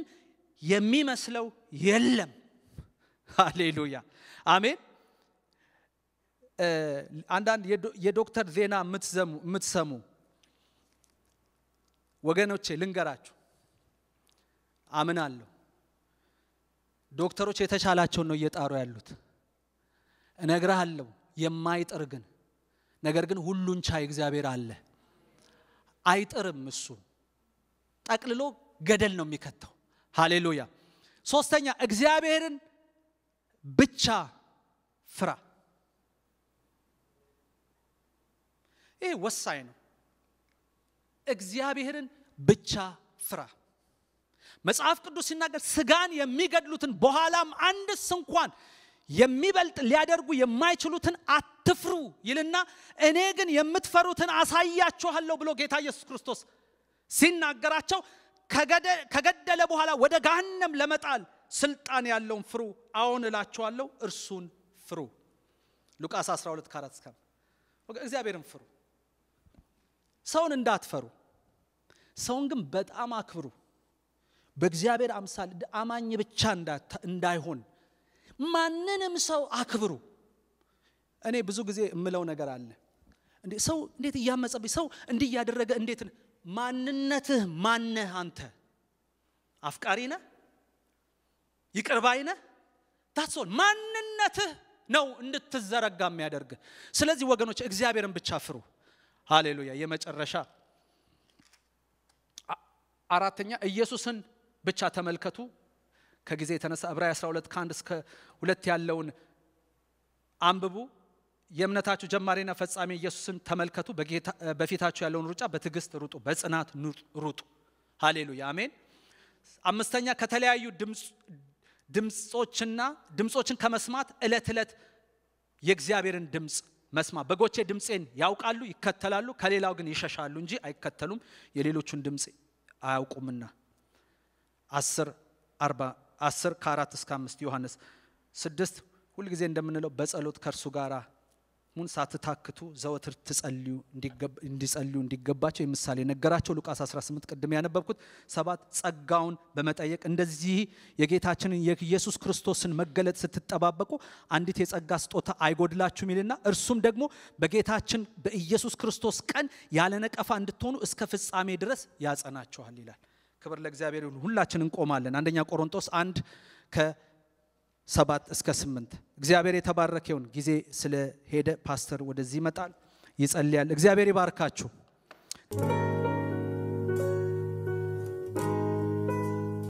A: የሚመስለው የለም ሃሌሉያ አሜን አንዳንድ የዶክተር ዜና የምትሰሙ ወገኖቼ ልንገራችሁ አምናለሁ ዶክተሮች የተቻላቸውን ነው እየጣሩ ያሉት እነግረሃለሁ የማይጥር ግን ነገር ግን ሁሉን ቻይ እግዚአብሔር አለ። አይጥርም። እሱ ጠቅልሎ ገደል ነው የሚከተው። ሃሌሉያ። ሶስተኛ እግዚአብሔርን ብቻ ፍራ። ይህ ወሳኝ ነው። እግዚአብሔርን ብቻ ፍራ። መጽሐፍ ቅዱስ ሲናገር ስጋን የሚገድሉትን በኋላም አንድስ እንኳን የሚበልጥ ሊያደርጉ የማይችሉትን አትፍሩ ይልና እኔ ግን የምትፈሩትን አሳያችኋለሁ ብሎ ጌታ ኢየሱስ ክርስቶስ ሲናገራቸው ከገደለ በኋላ ወደ ጋህነም ለመጣል ስልጣን ያለውን ፍሩ አሁን እላችኋለሁ እርሱን ፍሩ ሉቃስ 12 ከ4 እስከ እግዚአብሔርን ፍሩ ሰውን እንዳትፈሩ ሰውን ግን በጣም አክብሩ በእግዚአብሔር አምሳል አማኝ ብቻ እንዳይሆን ማንንም ሰው አክብሩ። እኔ ብዙ ጊዜ የምለው ነገር አለ። ሰው እንዴት እያመጸብኝ፣ ሰው እንዲህ እያደረገ እንዴት ማንነትህ ማነህ አንተ? አፍቃሪ ነ ይቅርባይ ነህ? ማንነትህ ነው እንድትዘረጋ የሚያደርግ። ስለዚህ ወገኖች እግዚአብሔርን ብቻ ፍሩ። ሃሌሉያ። የመጨረሻ አራተኛ ኢየሱስን ብቻ ተመልከቱ። ከጊዜ የተነሳ ዕብራይ 12 ከአንድ እስከ ሁለት ያለውን አንብቡ። የእምነታችሁ ጀማሪና ፈጻሚ ኢየሱስን ተመልከቱ። በፊታችሁ ያለውን ሩጫ በትዕግስት ሩጡ፣ በጽናት ሩጡ። ሃሌሉያ አሜን። አምስተኛ ከተለያዩ ድምፆችና ድምፆችን ከመስማት እለት እለት የእግዚአብሔርን ድምፅ መስማ በጎቼ ድምፄን ያውቃሉ ይከተላሉ፣ ከሌላው ግን ይሸሻሉ እንጂ አይከተሉም፣ የሌሎቹን ድምፅ አያውቁምና። አስር አርባ 10 ከ4 እስከ 5 ዮሐንስ 6 ሁልጊዜ እንደምንለው በጸሎት ከእርሱ ጋር ሙን ሳትታክቱ ዘወትር ትጸልዩ እንዲጸልዩ እንዲገባቸው የምሳሌ ነገራቸው። ሉቃስ 18 ቅድም ያነበብኩት ሰባት ጸጋውን በመጠየቅ እንደዚህ የጌታችንን የኢየሱስ ክርስቶስን መገለጥ ስትጠባበቁ አንዲት የጸጋ ስጦታ አይጎድላችሁም ይልና እርሱም ደግሞ በጌታችን በኢየሱስ ክርስቶስ ቀን ያለነቀፋ እንድትሆኑ እስከ ፍጻሜ ድረስ ያጸናችኋል ይላል። ክብር ለእግዚአብሔር ይሁን። ሁላችን እንቆማለን። አንደኛ ቆሮንጦስ አንድ ከሰባት እስከ ስምንት እግዚአብሔር የተባረከ ይሁን። ጊዜ ስለሄደ ፓስተር ወደዚህ ይመጣል፣ ይጸልያል። እግዚአብሔር ይባርካችሁ።